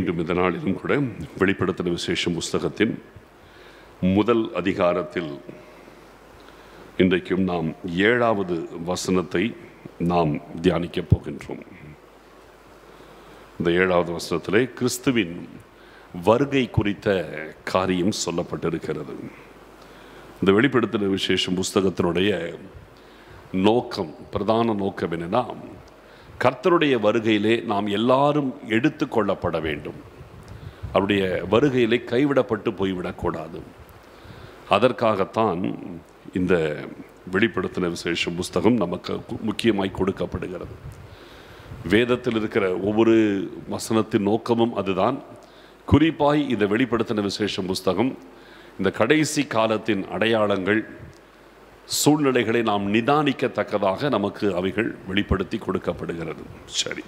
மீண்டும் இந்த நாளிலும் கூட வெளிப்படுத்தின விசேஷம் புஸ்தகத்தின் முதல் அதிகாரத்தில் இன்றைக்கும் நாம் ஏழாவது வசனத்தை நாம் தியானிக்கப் போகின்றோம் இந்த ஏழாவது வசனத்திலே கிறிஸ்துவின் வருகை குறித்த காரியம் சொல்லப்பட்டிருக்கிறது இந்த வெளிப்படுத்தின விசேஷம் புஸ்தகத்தினுடைய நோக்கம் பிரதான நோக்கம் என்னென்னா கர்த்தருடைய வருகையிலே நாம் எல்லாரும் எடுத்து கொள்ளப்பட வேண்டும் அவருடைய வருகையிலே கைவிடப்பட்டு போய்விடக்கூடாது அதற்காகத்தான் இந்த வெளிப்படுத்தின விசேஷ புஸ்தகம் நமக்கு முக்கியமாய் கொடுக்கப்படுகிறது வேதத்தில் இருக்கிற ஒவ்வொரு வசனத்தின் நோக்கமும் அதுதான் குறிப்பாய் இந்த வெளிப்படுத்தின விசேஷம் புஸ்தகம் இந்த கடைசி காலத்தின் அடையாளங்கள் சூழ்நிலைகளை நாம் நிதானிக்கத்தக்கதாக நமக்கு அவைகள் வெளிப்படுத்தி கொடுக்கப்படுகிறது சரி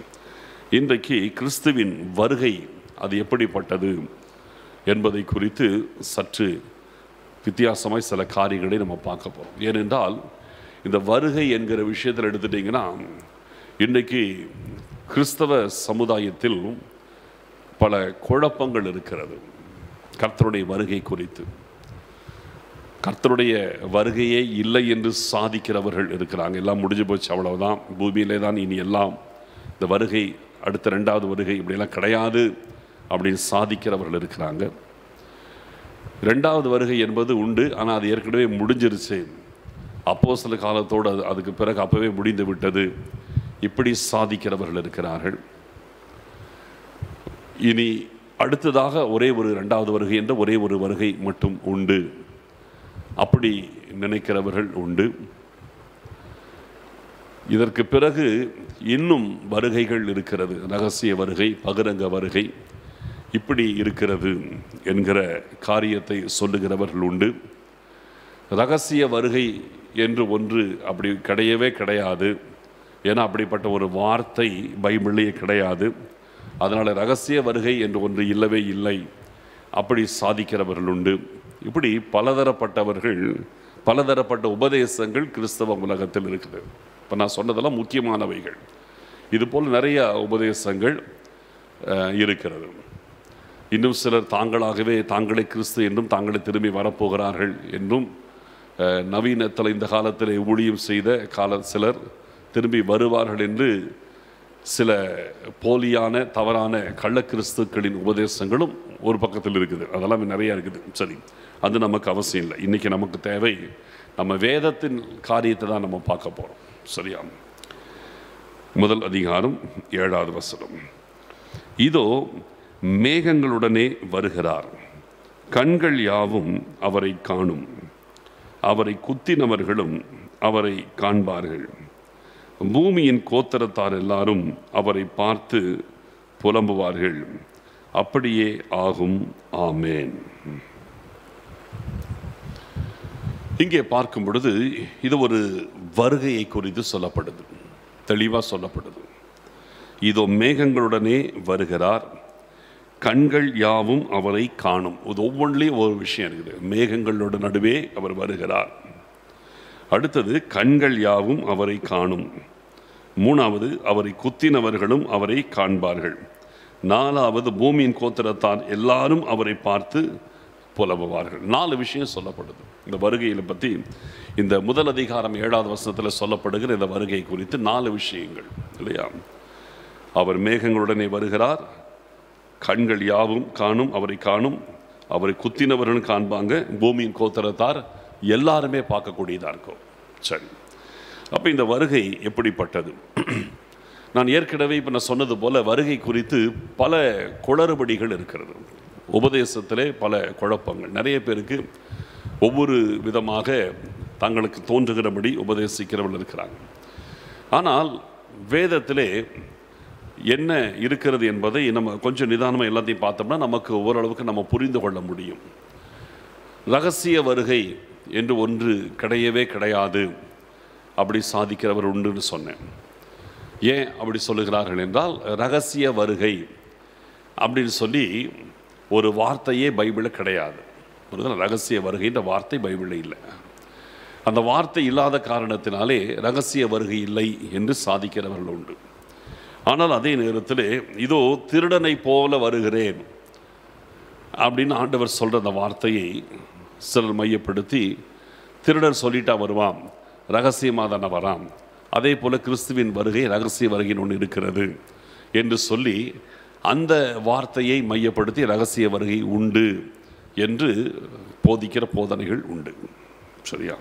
இன்றைக்கு கிறிஸ்துவின் வருகை அது எப்படிப்பட்டது என்பதை குறித்து சற்று வித்தியாசமாய் சில காரியங்களை நம்ம பார்க்க போகிறோம் ஏனென்றால் இந்த வருகை என்கிற விஷயத்தில் எடுத்துட்டிங்கன்னா இன்றைக்கி கிறிஸ்தவ சமுதாயத்தில் பல குழப்பங்கள் இருக்கிறது கர்த்தருடைய வருகை குறித்து கர்த்தருடைய வருகையே இல்லை என்று சாதிக்கிறவர்கள் இருக்கிறாங்க எல்லாம் முடிஞ்சு போச்சு அவ்வளவுதான் பூமியிலே தான் இனி எல்லாம் இந்த வருகை அடுத்த ரெண்டாவது வருகை இப்படியெல்லாம் கிடையாது அப்படின்னு சாதிக்கிறவர்கள் இருக்கிறாங்க ரெண்டாவது வருகை என்பது உண்டு ஆனால் அது ஏற்கனவே முடிஞ்சிருச்சு அப்போ சில காலத்தோடு அது அதுக்கு பிறகு அப்போவே முடிந்து விட்டது இப்படி சாதிக்கிறவர்கள் இருக்கிறார்கள் இனி அடுத்ததாக ஒரே ஒரு ரெண்டாவது வருகை என்ற ஒரே ஒரு வருகை மட்டும் உண்டு அப்படி நினைக்கிறவர்கள் உண்டு இதற்கு பிறகு இன்னும் வருகைகள் இருக்கிறது ரகசிய வருகை பகிரங்க வருகை இப்படி இருக்கிறது என்கிற காரியத்தை சொல்லுகிறவர்கள் உண்டு ரகசிய வருகை என்று ஒன்று அப்படி கிடையவே கிடையாது ஏன்னா அப்படிப்பட்ட ஒரு வார்த்தை பைபிளிலேயே கிடையாது அதனால் ரகசிய வருகை என்று ஒன்று இல்லவே இல்லை அப்படி சாதிக்கிறவர்கள் உண்டு இப்படி பலதரப்பட்டவர்கள் பலதரப்பட்ட உபதேசங்கள் கிறிஸ்தவ உலகத்தில் இருக்குது இப்போ நான் சொன்னதெல்லாம் முக்கியமானவைகள் இது போல் நிறையா உபதேசங்கள் இருக்கிறது இன்னும் சிலர் தாங்களாகவே தாங்களே கிறிஸ்து என்றும் தாங்களே திரும்பி வரப்போகிறார்கள் என்றும் நவீனத்தில் இந்த காலத்தில் ஊழியம் செய்த கால சிலர் திரும்பி வருவார்கள் என்று சில போலியான தவறான கள்ளக்கிறிஸ்துக்களின் உபதேசங்களும் ஒரு பக்கத்தில் இருக்குது அதெல்லாம் நிறையா இருக்குது சரி அது நமக்கு அவசியம் இல்லை இன்றைக்கி நமக்கு தேவை நம்ம வேதத்தின் காரியத்தை தான் நம்ம பார்க்க போகிறோம் சரியா முதல் அதிகாரம் ஏழாவது வசனம் இதோ மேகங்களுடனே வருகிறார் கண்கள் யாவும் அவரை காணும் அவரை குத்தினவர்களும் அவரை காண்பார்கள் பூமியின் கோத்தரத்தார் எல்லாரும் அவரை பார்த்து புலம்புவார்கள் அப்படியே ஆகும் ஆமேன் இங்கே பார்க்கும் பொழுது இது ஒரு வருகையை குறித்து சொல்லப்படுது தெளிவாக சொல்லப்படுது இதோ மேகங்களுடனே வருகிறார் கண்கள் யாவும் அவரை காணும் இது ஒவ்வொன்றிலையும் ஒரு விஷயம் இருக்குது மேகங்களோட நடுவே அவர் வருகிறார் அடுத்தது கண்கள் யாவும் அவரை காணும் மூணாவது அவரை குத்தினவர்களும் அவரை காண்பார்கள் நாலாவது பூமியின் கோத்திரத்தார் எல்லாரும் அவரை பார்த்து புலம்புவார்கள் நாலு விஷயம் சொல்லப்படுது இந்த வருகையில் பற்றி இந்த முதல் அதிகாரம் ஏழாவது வருஷத்தில் சொல்லப்படுகிற இந்த வருகை குறித்து நாலு விஷயங்கள் இல்லையா அவர் மேகங்களுடனே வருகிறார் கண்கள் யாவும் காணும் அவரை காணும் அவரை குத்தினவர்கள் காண்பாங்க பூமியின் கோத்தரத்தார் எல்லாருமே பார்க்கக்கூடியதாக இருக்கும் சரி அப்போ இந்த வருகை எப்படிப்பட்டது நான் ஏற்கனவே இப்போ நான் சொன்னது போல் வருகை குறித்து பல குளறுபடிகள் இருக்கிறது உபதேசத்திலே பல குழப்பங்கள் நிறைய பேருக்கு ஒவ்வொரு விதமாக தங்களுக்கு தோன்றுகிறபடி உபதேசிக்கிறவர்கள் இருக்கிறாங்க ஆனால் வேதத்திலே என்ன இருக்கிறது என்பதை நம்ம கொஞ்சம் நிதானமாக எல்லாத்தையும் பார்த்தோம்னா நமக்கு ஓரளவுக்கு நம்ம புரிந்து கொள்ள முடியும் ரகசிய வருகை என்று ஒன்று கிடையவே கிடையாது அப்படி சாதிக்கிறவர் உண்டுன்னு சொன்னேன் ஏன் அப்படி சொல்லுகிறார்கள் என்றால் ரகசிய வருகை அப்படின்னு சொல்லி ஒரு வார்த்தையே பைபிளில் கிடையாது ஒரு ரகசிய வருகைன்ற வார்த்தை பைபிளில் இல்லை அந்த வார்த்தை இல்லாத காரணத்தினாலே ரகசிய வருகை இல்லை என்று சாதிக்கிறவர்கள் உண்டு ஆனால் அதே நேரத்தில் இதோ திருடனை போல வருகிறேன் அப்படின்னு ஆண்டவர் சொல்கிற அந்த வார்த்தையை சிலர் மையப்படுத்தி திருடர் சொல்லிட்டா வருவான் ரகசியமாக தானே வரான் அதே போல் கிறிஸ்துவின் வருகை ரகசிய வருகைன்னு ஒன்று இருக்கிறது என்று சொல்லி அந்த வார்த்தையை மையப்படுத்தி ரகசிய வருகை உண்டு என்று போதிக்கிற போதனைகள் உண்டு சரியா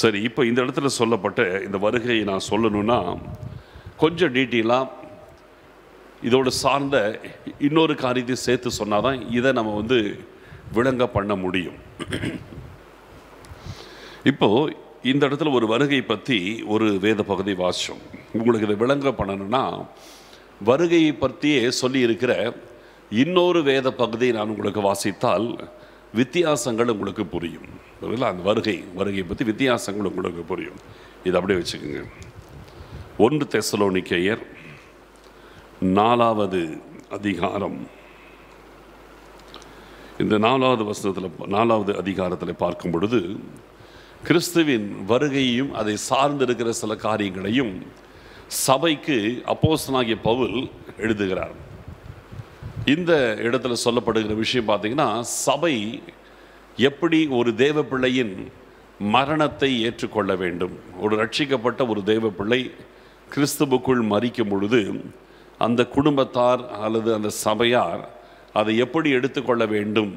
சரி இப்போ இந்த இடத்துல சொல்லப்பட்ட இந்த வருகையை நான் சொல்லணும்னா கொஞ்சம் டீட்டெயிலாக இதோடு சார்ந்த இன்னொரு காரியத்தை சேர்த்து சொன்னால் தான் இதை நம்ம வந்து விளங்க பண்ண முடியும் இப்போது இந்த இடத்துல ஒரு வருகை பற்றி ஒரு வேத பகுதி வாசம் உங்களுக்கு இதை விளங்க பண்ணணும்னா வருகையை பற்றியே சொல்லியிருக்கிற இன்னொரு வேத பகுதியை நான் உங்களுக்கு வாசித்தால் வித்தியாசங்கள் உங்களுக்கு புரியும் அந்த வருகை வருகையை பற்றி வித்தியாசங்கள் உங்களுக்கு புரியும் இது அப்படியே வச்சுக்கோங்க ஒன்று தெசலோனிக்கையர் நாலாவது அதிகாரம் இந்த நாலாவது வசனத்தில் நாலாவது அதிகாரத்தில் பார்க்கும் பொழுது கிறிஸ்துவின் வருகையையும் அதை சார்ந்திருக்கிற சில காரியங்களையும் சபைக்கு அப்போசனாகிய பவுல் எழுதுகிறார் இந்த இடத்துல சொல்லப்படுகிற விஷயம் பார்த்தீங்கன்னா சபை எப்படி ஒரு தேவ பிள்ளையின் மரணத்தை ஏற்றுக்கொள்ள வேண்டும் ஒரு ரட்சிக்கப்பட்ட ஒரு தேவ பிள்ளை கிறிஸ்துவுக்குள் மறிக்கும் பொழுது அந்த குடும்பத்தார் அல்லது அந்த சபையார் அதை எப்படி எடுத்துக்கொள்ள வேண்டும்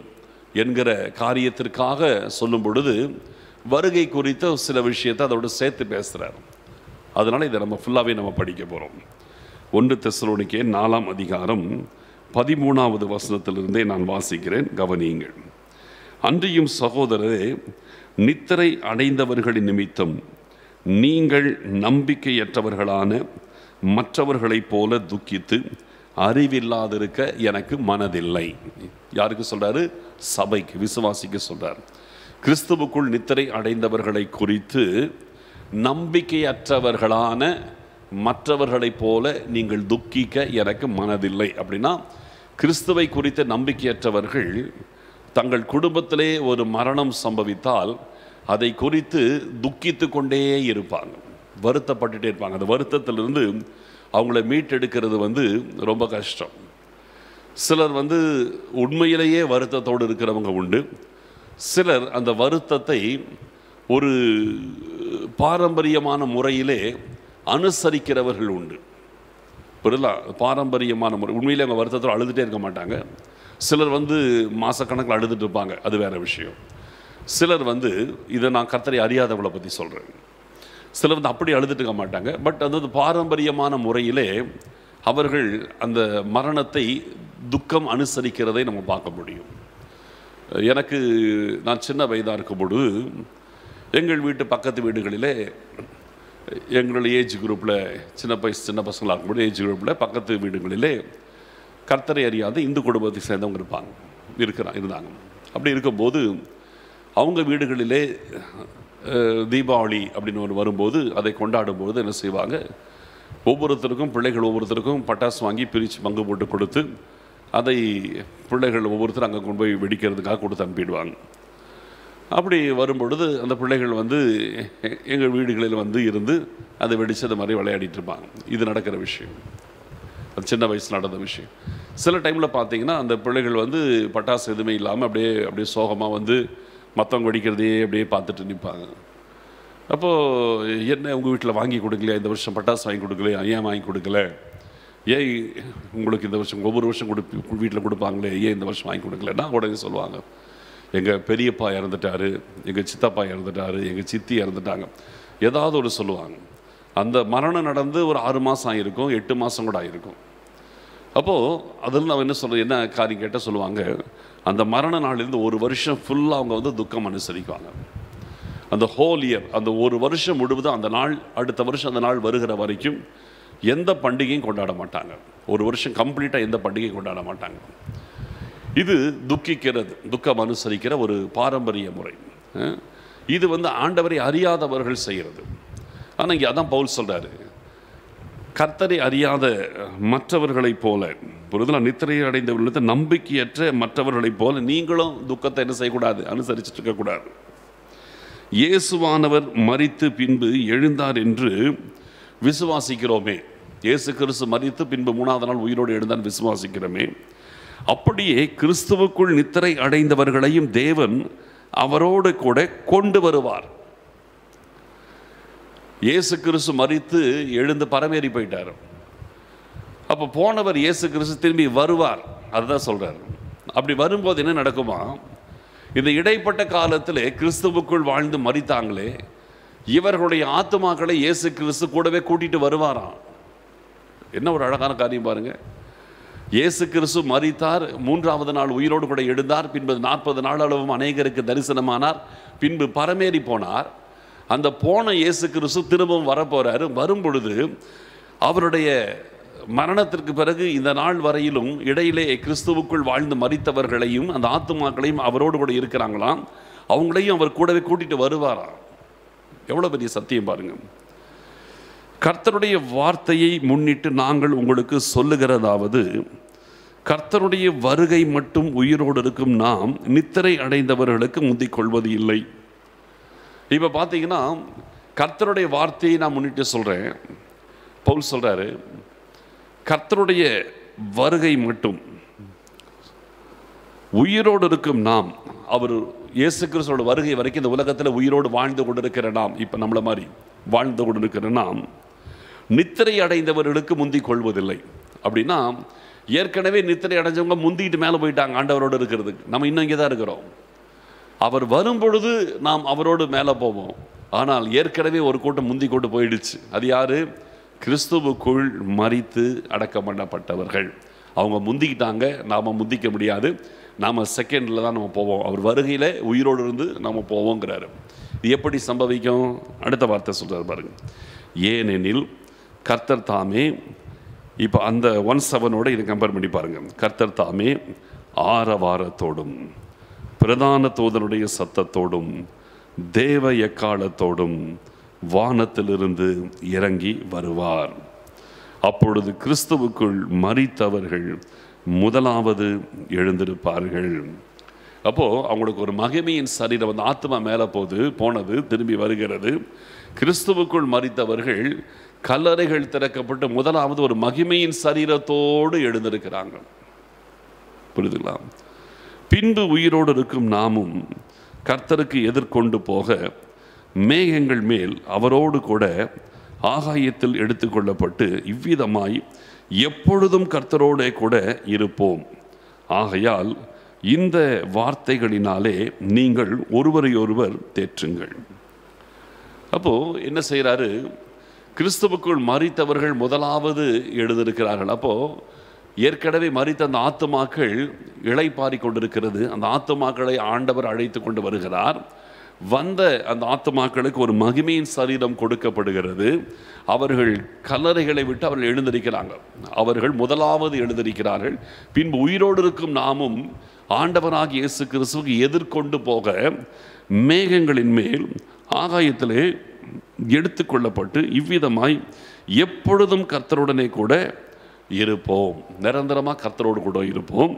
என்கிற காரியத்திற்காக சொல்லும் பொழுது வருகை குறித்த சில விஷயத்தை அதோடு சேர்த்து பேசுகிறார் அதனால் இதை நம்ம ஃபுல்லாகவே நம்ம படிக்க போகிறோம் ஒன்று தெசலோனிக்கே நாலாம் அதிகாரம் பதிமூணாவது வசனத்திலிருந்தே நான் வாசிக்கிறேன் கவனியுங்கள் அன்றியும் சகோதரரே நித்திரை அடைந்தவர்களின் நிமித்தம் நீங்கள் நம்பிக்கையற்றவர்களான மற்றவர்களைப் போல துக்கித்து அறிவில்லாதிருக்க எனக்கு மனதில்லை யாருக்கு சொல்கிறாரு சபைக்கு விசுவாசிக்க சொல்கிறார் கிறிஸ்துவுக்குள் நித்திரை அடைந்தவர்களை குறித்து நம்பிக்கையற்றவர்களான மற்றவர்களைப் போல நீங்கள் துக்கிக்க எனக்கு மனதில்லை அப்படின்னா கிறிஸ்துவை குறித்த நம்பிக்கையற்றவர்கள் தங்கள் குடும்பத்திலே ஒரு மரணம் சம்பவித்தால் அதை குறித்து துக்கித்து கொண்டே இருப்பாங்க வருத்தப்பட்டுட்டே இருப்பாங்க அந்த வருத்தத்திலிருந்து அவங்கள மீட்டெடுக்கிறது வந்து ரொம்ப கஷ்டம் சிலர் வந்து உண்மையிலேயே வருத்தத்தோடு இருக்கிறவங்க உண்டு சிலர் அந்த வருத்தத்தை ஒரு பாரம்பரியமான முறையிலே அனுசரிக்கிறவர்கள் உண்டு பெருலா பாரம்பரியமான முறை உண்மையிலே அவங்க வருத்தத்தில் அழுதுகிட்டே இருக்க மாட்டாங்க சிலர் வந்து மாதக்கணக்கில் அழுதுட்டு இருப்பாங்க அது வேறு விஷயம் சிலர் வந்து இதை நான் கர்த்தரை அறியாதவளை பற்றி சொல்கிறேன் சிலர் வந்து அப்படி அழுதுட்டு மாட்டாங்க பட் அது பாரம்பரியமான முறையிலே அவர்கள் அந்த மரணத்தை துக்கம் அனுசரிக்கிறதை நம்ம பார்க்க முடியும் எனக்கு நான் சின்ன வயதாக இருக்கும் பொழுது எங்கள் வீட்டு பக்கத்து வீடுகளிலே எங்களுடைய ஏஜ் குரூப்பில் சின்ன பயசு சின்ன பசங்களாக இருக்கும்போது ஏஜ் குரூப்பில் பக்கத்து வீடுகளிலே கர்த்தரை அறியாத இந்து குடும்பத்தை சேர்ந்தவங்க இருப்பாங்க இருக்கிறான் இருந்தாங்க அப்படி இருக்கும்போது அவங்க வீடுகளிலே தீபாவளி அப்படின்னு ஒன்று வரும்போது அதை கொண்டாடும்போது என்ன செய்வாங்க ஒவ்வொருத்தருக்கும் பிள்ளைகள் ஒவ்வொருத்தருக்கும் பட்டாசு வாங்கி பிரித்து பங்கு போட்டு கொடுத்து அதை பிள்ளைகள் ஒவ்வொருத்தரும் அங்கே கொண்டு போய் வெடிக்கிறதுக்காக கொடுத்து அனுப்பிடுவாங்க அப்படி வரும்பொழுது அந்த பிள்ளைகள் வந்து எங்கள் வீடுகளில் வந்து இருந்து அதை வெடித்தது மாதிரி விளையாடிட்டு இருப்பாங்க இது நடக்கிற விஷயம் அது சின்ன வயசில் நடந்த விஷயம் சில டைமில் பார்த்தீங்கன்னா அந்த பிள்ளைகள் வந்து பட்டாசு எதுவுமே இல்லாமல் அப்படியே அப்படியே சோகமாக வந்து மற்றவங்க வெடிக்கிறதையே அப்படியே பார்த்துட்டு நிற்பாங்க அப்போது என்ன உங்கள் வீட்டில் வாங்கி கொடுக்கலையா இந்த வருஷம் பட்டாசு வாங்கி கொடுக்கலையா ஏன் வாங்கி கொடுக்கல ஏன் உங்களுக்கு இந்த வருஷம் ஒவ்வொரு வருஷம் கொடுப்பி வீட்டில் கொடுப்பாங்களே ஏன் இந்த வருஷம் வாங்கி கொடுக்கலன்னா உடனே சொல்லுவாங்க எங்கள் பெரியப்பா இறந்துட்டார் எங்கள் சித்தப்பா இறந்துட்டார் எங்கள் சித்தி இறந்துட்டாங்க ஏதாவது ஒரு சொல்லுவாங்க அந்த மரணம் நடந்து ஒரு ஆறு மாதம் ஆகிருக்கும் எட்டு மாதம் கூட ஆகிருக்கும் அப்போது அதில் நான் என்ன சொல்ல என்ன காரியம் கேட்டால் சொல்லுவாங்க அந்த மரண நாளிலிருந்து ஒரு வருஷம் ஃபுல்லாக அவங்க வந்து துக்கம் அனுசரிக்குவாங்க அந்த ஹோல் இயர் அந்த ஒரு வருஷம் முழுவதும் அந்த நாள் அடுத்த வருஷம் அந்த நாள் வருகிற வரைக்கும் எந்த பண்டிகையும் கொண்டாட மாட்டாங்க ஒரு வருஷம் கம்ப்ளீட்டாக எந்த பண்டிகையும் கொண்டாட மாட்டாங்க இது துக்கிக்கிறது துக்கம் அனுசரிக்கிற ஒரு பாரம்பரிய முறை இது வந்து ஆண்டவரை அறியாதவர்கள் செய்கிறது ஆனால் இங்கே அதான் பவுல் சொல்கிறாரு கர்த்தரை அறியாத மற்றவர்களைப் போல புரிதல நித்திரையை அடைந்தவர்களுக்கு நம்பிக்கையற்ற மற்றவர்களைப் போல நீங்களும் துக்கத்தை என்ன செய்யக்கூடாது அனுசரிச்சுட்டு இருக்கக்கூடாது இயேசுவானவர் மறித்து பின்பு எழுந்தார் என்று விசுவாசிக்கிறோமே இயேசு கிறிஸ்து மறித்து பின்பு மூணாவது நாள் உயிரோடு எழுந்தார் விசுவாசிக்கிறோமே அப்படியே கிறிஸ்துவுக்குள் நித்திரை அடைந்தவர்களையும் தேவன் அவரோடு கூட கொண்டு வருவார் இயேசு கிறிஸ்து மறித்து எழுந்து பரமேறி போயிட்டார் அப்போ போனவர் இயேசு கிறிஸ்து திரும்பி வருவார் அதுதான் சொல்கிறார் அப்படி வரும்போது என்ன நடக்குமா இந்த இடைப்பட்ட காலத்தில் கிறிஸ்துவுக்குள் வாழ்ந்து மறித்தாங்களே இவர்களுடைய ஆத்மாக்களை இயேசு கிறிஸ்து கூடவே கூட்டிகிட்டு வருவாராம் என்ன ஒரு அழகான காரியம் பாருங்கள் இயேசு கிறிஸ்து மறித்தார் மூன்றாவது நாள் உயிரோடு கூட எழுந்தார் பின்பு நாற்பது நாள் அளவும் அநேகருக்கு தரிசனமானார் பின்பு பரமேறி போனார் அந்த போன இயேசு கிறிஸ்து திரும்பவும் வரப்போகிறாரு வரும்பொழுது அவருடைய மரணத்திற்கு பிறகு இந்த நாள் வரையிலும் இடையிலே கிறிஸ்துவுக்குள் வாழ்ந்து மறித்தவர்களையும் அந்த ஆத்துமாக்களையும் அவரோடு கூட இருக்கிறாங்களாம் அவங்களையும் அவர் கூடவே கூட்டிகிட்டு வருவாராம் எவ்வளோ பெரிய சத்தியம் பாருங்கள் கர்த்தருடைய வார்த்தையை முன்னிட்டு நாங்கள் உங்களுக்கு சொல்லுகிறதாவது கர்த்தருடைய வருகை மட்டும் உயிரோடு இருக்கும் நாம் நித்திரை அடைந்தவர்களுக்கு முந்திக் கொள்வது இல்லை இப்போ பார்த்தீங்கன்னா கர்த்தருடைய வார்த்தையை நான் முன்னிட்டு சொல்கிறேன் பவுல் சொல்கிறாரு கர்த்தருடைய வருகை மட்டும் உயிரோடு இருக்கும் நாம் அவர் இயேசு கிறிஸ்தோட வருகை வரைக்கும் இந்த உலகத்தில் உயிரோடு வாழ்ந்து கொண்டிருக்கிற நாம் இப்போ நம்மளை மாதிரி வாழ்ந்து கொண்டிருக்கிற நாம் நித்திரை அடைந்தவர்களுக்கு முந்திக் கொள்வதில்லை அப்படின்னா ஏற்கனவே நித்திரை அடைஞ்சவங்க முந்திக்கிட்டு மேலே போயிட்டாங்க ஆண்டவரோடு இருக்கிறதுக்கு நம்ம இன்னும் இங்கே தான் இருக்கிறோம் அவர் வரும் பொழுது நாம் அவரோடு மேலே போவோம் ஆனால் ஏற்கனவே ஒரு கூட்டம் முந்தி கொண்டு போயிடுச்சு அது யார் கிறிஸ்துவுக்குள் மறித்து அடக்கம் பண்ணப்பட்டவர்கள் அவங்க முந்திக்கிட்டாங்க நாம் முந்திக்க முடியாது நாம் செகண்டில் தான் நம்ம போவோம் அவர் வருகையில் உயிரோடு இருந்து நாம் போவோங்கிறாரு இது எப்படி சம்பவிக்கும் அடுத்த வார்த்தை சொல்கிறார் பாருங்கள் ஏனெனில் கர்த்தர் தாமே இப்போ அந்த ஒன் செவனோட இதை கம்பேர் பண்ணி பாருங்கள் கர்த்தர் தாமே ஆரவாரத்தோடும் பிரதான தூதனுடைய சத்தத்தோடும் தேவ எக்காலத்தோடும் வானத்திலிருந்து இறங்கி வருவார் அப்பொழுது கிறிஸ்துவுக்குள் மறித்தவர்கள் முதலாவது எழுந்திருப்பார்கள் அப்போது அவங்களுக்கு ஒரு மகிமையின் சரீரம் வந்து ஆத்மா மேலே போது போனது திரும்பி வருகிறது கிறிஸ்துவுக்குள் மறித்தவர்கள் கல்லறைகள் திறக்கப்பட்டு முதலாவது ஒரு மகிமையின் சரீரத்தோடு எழுந்திருக்கிறாங்க புரிதுங்களா பின்பு உயிரோடு இருக்கும் நாமும் கர்த்தருக்கு எதிர்கொண்டு போக மேகங்கள் மேல் அவரோடு கூட ஆகாயத்தில் எடுத்துக்கொள்ளப்பட்டு இவ்விதமாய் எப்பொழுதும் கர்த்தரோடே கூட இருப்போம் ஆகையால் இந்த வார்த்தைகளினாலே நீங்கள் ஒருவரையொருவர் தேற்றுங்கள் அப்போது என்ன செய்கிறாரு கிறிஸ்துவுக்குள் மறித்தவர்கள் முதலாவது எழுதியிருக்கிறார்கள் அப்போது ஏற்கனவே மறித்த அந்த ஆத்துமாக்கள் இழைப்பாரி கொண்டிருக்கிறது அந்த ஆத்துமாக்களை ஆண்டவர் அழைத்து கொண்டு வருகிறார் வந்த அந்த ஆத்துமாக்களுக்கு ஒரு மகிமையின் சரீரம் கொடுக்கப்படுகிறது அவர்கள் கல்லறைகளை விட்டு அவர்கள் எழுந்திருக்கிறாங்க அவர்கள் முதலாவது எழுந்திருக்கிறார்கள் பின்பு உயிரோடு இருக்கும் நாமும் ஆண்டவராக இயேசு கிறிஸ்துவுக்கு எதிர்கொண்டு போக மேகங்களின் மேல் ஆகாயத்திலே எடுத்துக்கொள்ளப்பட்டு இவ்விதமாய் எப்பொழுதும் கர்த்தருடனே கூட இருப்போம் நிரந்தரமாக கர்த்தரோடு கூட இருப்போம்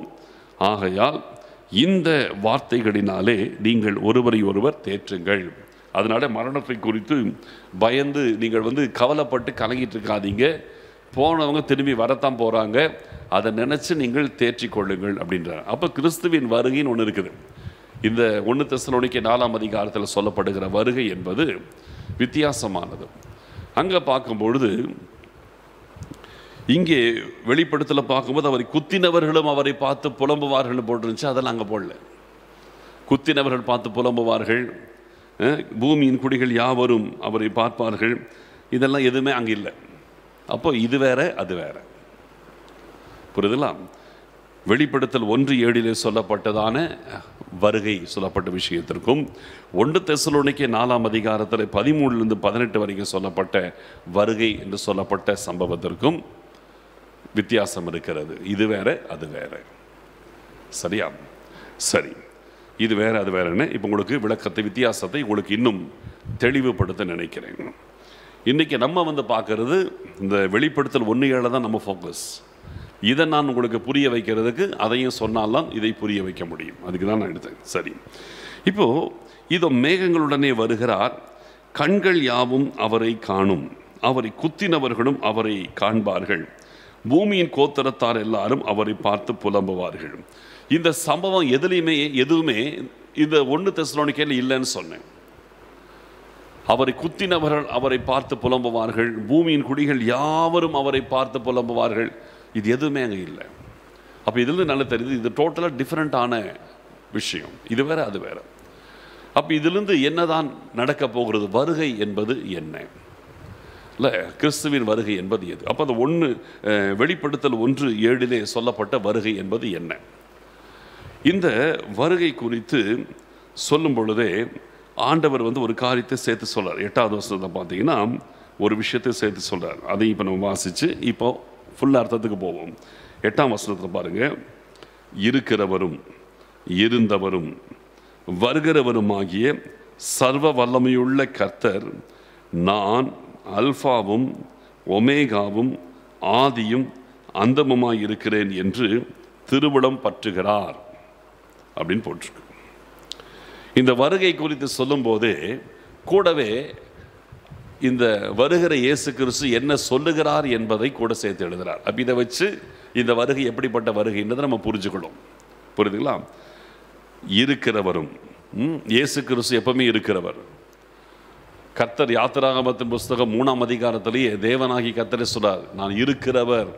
ஆகையால் இந்த வார்த்தைகளினாலே நீங்கள் ஒருவரை ஒருவர் தேற்றுங்கள் அதனால் மரணத்தை குறித்து பயந்து நீங்கள் வந்து கவலைப்பட்டு கலங்கிட்டு இருக்காதீங்க போனவங்க திரும்பி வரத்தான் போகிறாங்க அதை நினச்சி நீங்கள் தேற்றி கொள்ளுங்கள் அப்படின்றார் அப்போ கிறிஸ்துவின் வருகைன்னு ஒன்று இருக்குது இந்த ஒன்று தசலோனிக்கு நாலாம் அதிகாரத்தில் சொல்லப்படுகிற வருகை என்பது வித்தியாசமானது அங்கே பார்க்கும் பொழுது இங்கே வெளிப்படத்தில் பார்க்கும்போது அவரை குத்தினவர்களும் அவரை பார்த்து புலம்புவார்கள் போட்டிருந்துச்சு அதெல்லாம் அங்கே போடல குத்தினவர்கள் பார்த்து புலம்புவார்கள் பூமியின் குடிகள் யாவரும் அவரை பார்ப்பார்கள் இதெல்லாம் எதுவுமே அங்கே இல்லை அப்போ இது வேற அது வேற புரியுதுலாம் வெளிப்படுத்தல் ஒன்று ஏழிலே சொல்லப்பட்டதான வருகை சொல்லப்பட்ட விஷயத்திற்கும் ஒன்று தெசலோனிக்கே நாலாம் அதிகாரத்தில் பதிமூணுலேருந்து பதினெட்டு வரைக்கும் சொல்லப்பட்ட வருகை என்று சொல்லப்பட்ட சம்பவத்திற்கும் வித்தியாசம் இருக்கிறது இது வேற அது வேற சரியா சரி இது வேற அது வேறன்னு இப்போ உங்களுக்கு விளக்கத்தை வித்தியாசத்தை உங்களுக்கு இன்னும் தெளிவுபடுத்த நினைக்கிறேன் இன்றைக்கி நம்ம வந்து பார்க்கறது இந்த வெளிப்படுத்தல் ஒன்று ஏழை தான் நம்ம ஃபோக்கஸ் இதை நான் உங்களுக்கு புரிய வைக்கிறதுக்கு அதையும் சொன்னால்தான் இதை புரிய வைக்க முடியும் அதுக்கு தான் நான் எடுத்தேன் சரி இப்போது இதோ மேகங்களுடனே வருகிறார் கண்கள் யாவும் அவரை காணும் அவரை குத்தினவர்களும் அவரை காண்பார்கள் பூமியின் கோத்தரத்தார் எல்லாரும் அவரை பார்த்து புலம்புவார்கள் இந்த சம்பவம் எதுலையுமே எதுவுமே இந்த ஒன்று தெசலோனிக்கையில் இல்லைன்னு சொன்னேன் அவரை குத்தினவர்கள் அவரை பார்த்து புலம்புவார்கள் பூமியின் குடிகள் யாவரும் அவரை பார்த்து புலம்புவார்கள் இது எதுவுமே அங்கே இல்லை அப்போ இதுலேருந்து நல்லா தெரியுது இது டோட்டலாக டிஃப்ரெண்ட்டான விஷயம் இது வேறு அது வேறு அப்போ இதிலிருந்து என்னதான் நடக்கப் போகிறது வருகை என்பது என்ன இல்லை கிறிஸ்துவின் வருகை என்பது எது அப்போ அந்த ஒன்று வெளிப்படுத்தல் ஒன்று ஏழிலே சொல்லப்பட்ட வருகை என்பது என்ன இந்த வருகை குறித்து சொல்லும் பொழுதே ஆண்டவர் வந்து ஒரு காரியத்தை சேர்த்து சொல்கிறார் எட்டாவது வருஷத்தை பார்த்தீங்கன்னா ஒரு விஷயத்தை சேர்த்து சொல்கிறார் அதையும் இப்போ நம்ம வாசித்து இப்போது ஃபுல் அர்த்தத்துக்கு போவோம் எட்டாம் வசனத்தில் பாருங்கள் இருக்கிறவரும் இருந்தவரும் வருகிறவருமாகிய சர்வ வல்லமையுள்ள கர்த்தர் நான் அல்ஃபாவும் ஒமேகாவும் ஆதியும் அந்தமுமாய் இருக்கிறேன் என்று திருவிடம் பற்றுகிறார் அப்படின்னு போட்டிருக்கு இந்த வருகை குறித்து சொல்லும்போதே கூடவே இந்த வருகிற இயேசு கிறிஸ்து என்ன சொல்லுகிறார் என்பதை கூட சேர்த்து எழுதுகிறார் அப்போ இதை வச்சு இந்த வருகை எப்படிப்பட்ட வருகைன்றதை நம்ம புரிஞ்சுக்கணும் புரியுதுங்களா இருக்கிறவரும் இயேசு கிறிஸ்து எப்பவுமே இருக்கிறவர் கர்த்தர் யாத்திராகமத்தின் புஸ்தகம் மூணாம் அதிகாரத்திலேயே தேவனாகி கர்த்தரை சொல்றார் நான் இருக்கிறவர்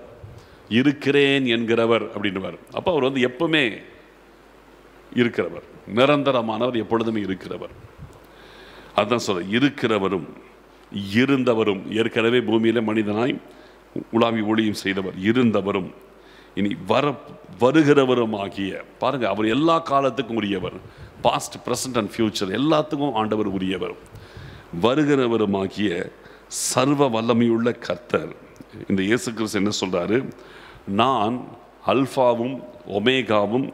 இருக்கிறேன் என்கிறவர் அப்படின்வர் அப்போ அவர் வந்து எப்பவுமே இருக்கிறவர் நிரந்தரமானவர் எப்பொழுதுமே இருக்கிறவர் அதான் சொல்ற இருக்கிறவரும் இருந்தவரும் ஏற்கனவே பூமியில் மனிதனாய் உலாவி ஒளியும் செய்தவர் இருந்தவரும் இனி வர வருகிறவரும் ஆகிய பாருங்கள் அவர் எல்லா காலத்துக்கும் உரியவர் பாஸ்ட் ப்ரெசன்ட் அண்ட் ஃப்யூச்சர் எல்லாத்துக்கும் ஆண்டவர் உரியவர் வருகிறவரும் ஆகிய சர்வ வல்லமையுள்ள கர்த்தர் இந்த இயேசு கிறிஸ்து என்ன சொல்கிறாரு நான் அல்ஃபாவும் ஒமேகாவும்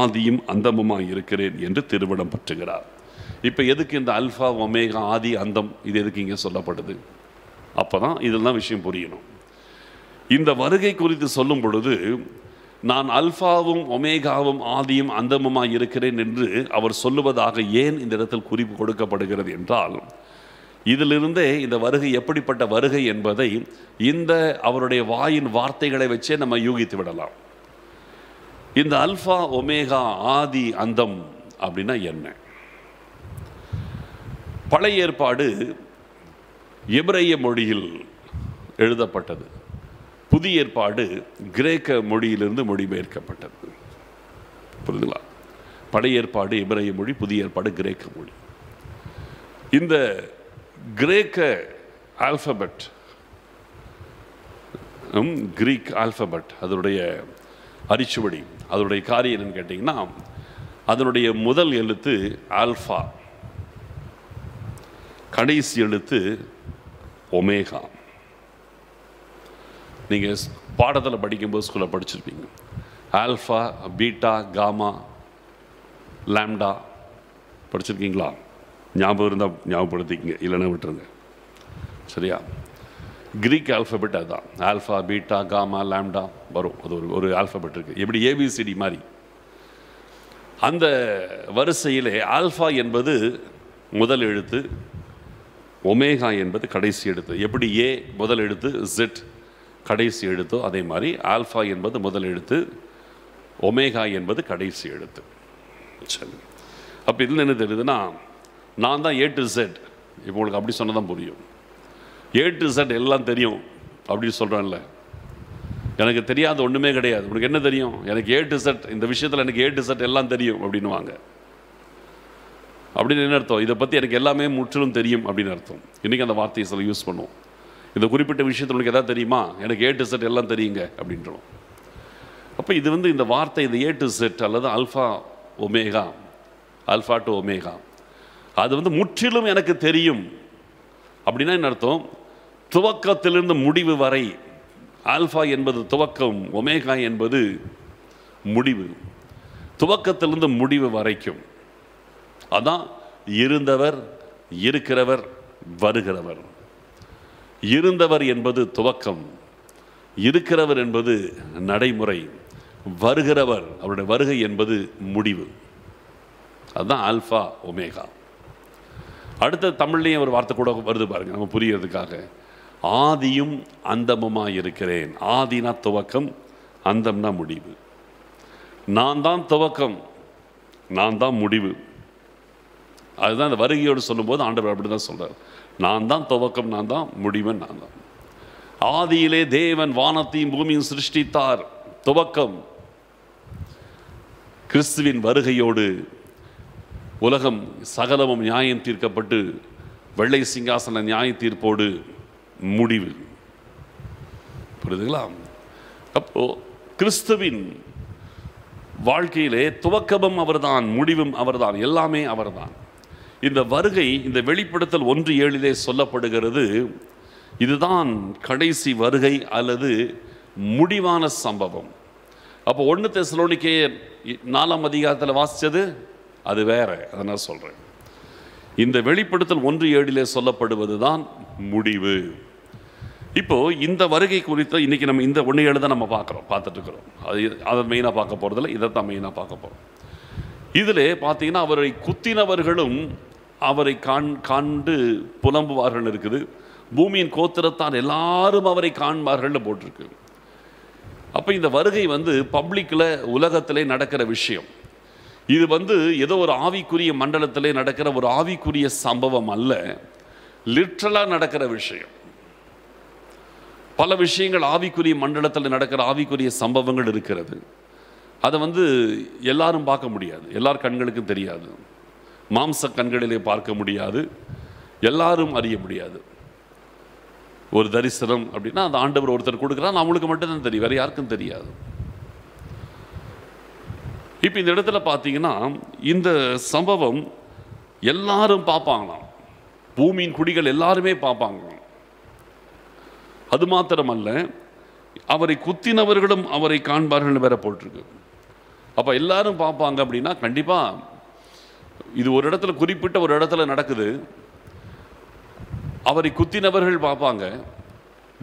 ஆதியும் அந்தமுமாக இருக்கிறேன் என்று திருவிடம் பற்றுகிறார் இப்போ எதுக்கு இந்த அல்ஃபா ஒமேகா ஆதி அந்தம் இது எதுக்கு இங்கே சொல்லப்படுது அப்போ தான் இதெல்லாம் விஷயம் புரியணும் இந்த வருகை குறித்து சொல்லும் பொழுது நான் அல்ஃபாவும் ஒமேகாவும் ஆதியும் அந்தமுமாய் இருக்கிறேன் என்று அவர் சொல்லுவதாக ஏன் இந்த இடத்தில் குறிப்பு கொடுக்கப்படுகிறது என்றால் இதிலிருந்தே இந்த வருகை எப்படிப்பட்ட வருகை என்பதை இந்த அவருடைய வாயின் வார்த்தைகளை வச்சே நம்ம யூகித்து விடலாம் இந்த அல்ஃபா ஒமேகா ஆதி அந்தம் அப்படின்னா என்ன பழைய ஏற்பாடு எபிரைய மொழியில் எழுதப்பட்டது புதிய ஏற்பாடு கிரேக்க மொழியிலிருந்து மொழிபெயர்க்கப்பட்டது புரிதுங்களா பழைய ஏற்பாடு எபிரேய மொழி புதிய ஏற்பாடு கிரேக்க மொழி இந்த கிரேக்க ஆல்ஃபபெட் கிரீக் ஆல்ஃபபெட் அதனுடைய அரிச்சுவடி அதனுடைய காரியம் என்னன்னு கேட்டிங்கன்னா அதனுடைய முதல் எழுத்து ஆல்ஃபா கடைசி எழுத்து ஒமேகா நீங்கள் பாடத்தில் படிக்கும்போது ஸ்கூலில் படிச்சிருப்பீங்க ஆல்ஃபா பீட்டா காமா லேம்டா படிச்சிருக்கீங்களா ஞாபகம் இருந்தால் ஞாபகப்படுத்திக்கிங்க இல்லைன்னா விட்டுருங்க சரியா கிரீக் ஆல்ஃபபெட் அதுதான் ஆல்ஃபா பீட்டா காமா லேம்டா வரும் அது ஒரு ஒரு ஆல்ஃபபெட் இருக்குது எப்படி ஏபிசிடி மாதிரி அந்த வரிசையிலே ஆல்ஃபா என்பது முதல் எழுத்து ஒமேகா என்பது கடைசி எழுத்து எப்படி ஏ முதல் எழுத்து ஜெட் கடைசி எழுத்தோ அதே மாதிரி ஆல்ஃபா என்பது முதல் எழுத்து ஒமேகா என்பது கடைசி எழுத்து சரி அப்போ இதில் என்ன தெரியுதுன்னா நான் தான் ஏ டு ஜெட் இப்போ உங்களுக்கு அப்படி சொன்னால் தான் புரியும் ஏ டு ஜெட் எல்லாம் தெரியும் அப்படின்னு சொல்கிறேன்ல எனக்கு தெரியாத ஒன்றுமே கிடையாது உனக்கு என்ன தெரியும் எனக்கு ஏ டு செட் இந்த விஷயத்தில் எனக்கு ஏ டு செட் எல்லாம் தெரியும் அப்படின்னு அப்படின்னு என்ன அர்த்தம் இதை பற்றி எனக்கு எல்லாமே முற்றிலும் தெரியும் அப்படின்னு அர்த்தம் இன்றைக்கி அந்த வார்த்தையை சில யூஸ் பண்ணுவோம் இந்த குறிப்பிட்ட விஷயத்தில் உனக்கு எதாவது தெரியுமா எனக்கு ஏ டு செட் எல்லாம் தெரியுங்க அப்படின்றோம் அப்போ இது வந்து இந்த வார்த்தை இந்த ஏ டு செட் அல்லது alpha omega alpha to omega அது வந்து முற்றிலும் எனக்கு தெரியும் அப்படின்னா என்ன அர்த்தம் துவக்கத்திலிருந்து முடிவு வரை ஆல்ஃபா என்பது துவக்கம் ஒமேகா என்பது முடிவு துவக்கத்திலிருந்து முடிவு வரைக்கும் அதான் இருந்தவர் இருக்கிறவர் வருகிறவர் இருந்தவர் என்பது துவக்கம் இருக்கிறவர் என்பது நடைமுறை வருகிறவர் அவருடைய வருகை என்பது முடிவு அதுதான் ஆல்ஃபா ஒமேகா அடுத்த தமிழ்லேயும் ஒரு வார்த்தை கூட வருது பாருங்க நம்ம புரியறதுக்காக ஆதியும் அந்தமுமாக இருக்கிறேன் ஆதினா துவக்கம் அந்தம்னா முடிவு நான் தான் துவக்கம் நான் தான் முடிவு அதுதான் அந்த வருகையோடு சொல்லும்போது ஆண்டவர் அப்படி தான் சொல்கிறார் நான் தான் துவக்கம் நான் தான் முடிவன் நான் தான் ஆதியிலே தேவன் வானத்தையும் பூமியும் சிருஷ்டித்தார் துவக்கம் கிறிஸ்துவின் வருகையோடு உலகம் சகலமும் நியாயம் தீர்க்கப்பட்டு வெள்ளை சிங்காசன நியாய தீர்ப்போடு முடிவு புரியுதுங்களா அப்போ கிறிஸ்துவின் வாழ்க்கையிலே துவக்கமும் அவர்தான் முடிவும் அவர்தான் எல்லாமே அவர்தான் இந்த வருகை இந்த வெளிப்படுத்தல் ஒன்று ஏழிலே சொல்லப்படுகிறது இதுதான் கடைசி வருகை அல்லது முடிவான சம்பவம் அப்போ ஒன்று தெசலோனிக்கே நாலாம் அதிகாரத்தில் வாசித்தது அது வேற அதை நான் சொல்கிறேன் இந்த வெளிப்படுத்தல் ஒன்று ஏழிலே சொல்லப்படுவது தான் முடிவு இப்போது இந்த வருகை குறித்த இன்றைக்கி நம்ம இந்த ஒன்று ஏழு தான் நம்ம பார்க்குறோம் பார்த்துட்டு இருக்கிறோம் அது அதை மெயினாக பார்க்க போகிறதில்ல இதை தான் மெயினாக பார்க்க போகிறோம் இதில் பார்த்தீங்கன்னா அவரை குத்தினவர்களும் அவரை காண் காண்டு புலம்புவார்கள் இருக்குது பூமியின் கோத்திரத்தார் எல்லாரும் அவரை காண்பார்கள்னு போட்டிருக்கு அப்போ இந்த வருகை வந்து பப்ளிக்கில் உலகத்திலே நடக்கிற விஷயம் இது வந்து ஏதோ ஒரு ஆவிக்குரிய மண்டலத்திலே நடக்கிற ஒரு ஆவிக்குரிய சம்பவம் அல்ல லிட்ரலாக நடக்கிற விஷயம் பல விஷயங்கள் ஆவிக்குரிய மண்டலத்தில் நடக்கிற ஆவிக்குரிய சம்பவங்கள் இருக்கிறது அதை வந்து எல்லாரும் பார்க்க முடியாது எல்லார் கண்களுக்கும் தெரியாது மாம்ச கண்களிலே பார்க்க முடியாது எல்லாரும் அறிய முடியாது ஒரு தரிசனம் அப்படின்னா அந்த ஆண்டவர் ஒருத்தர் கொடுக்குறான் அவங்களுக்கு மட்டும்தான் தெரியும் வேறு யாருக்கும் தெரியாது இப்போ இந்த இடத்துல பார்த்தீங்கன்னா இந்த சம்பவம் எல்லாரும் பார்ப்பாங்களாம் பூமியின் குடிகள் எல்லாருமே பார்ப்பாங்களாம் அது மாத்திரமல்ல அவரை குத்தினவர்களும் அவரை காண்பார்கள் வேற போட்டிருக்கு அப்போ எல்லாரும் பார்ப்பாங்க அப்படின்னா கண்டிப்பாக இது ஒரு இடத்துல குறிப்பிட்ட ஒரு இடத்துல நடக்குது அவரை குத்தினவர்கள் பார்ப்பாங்க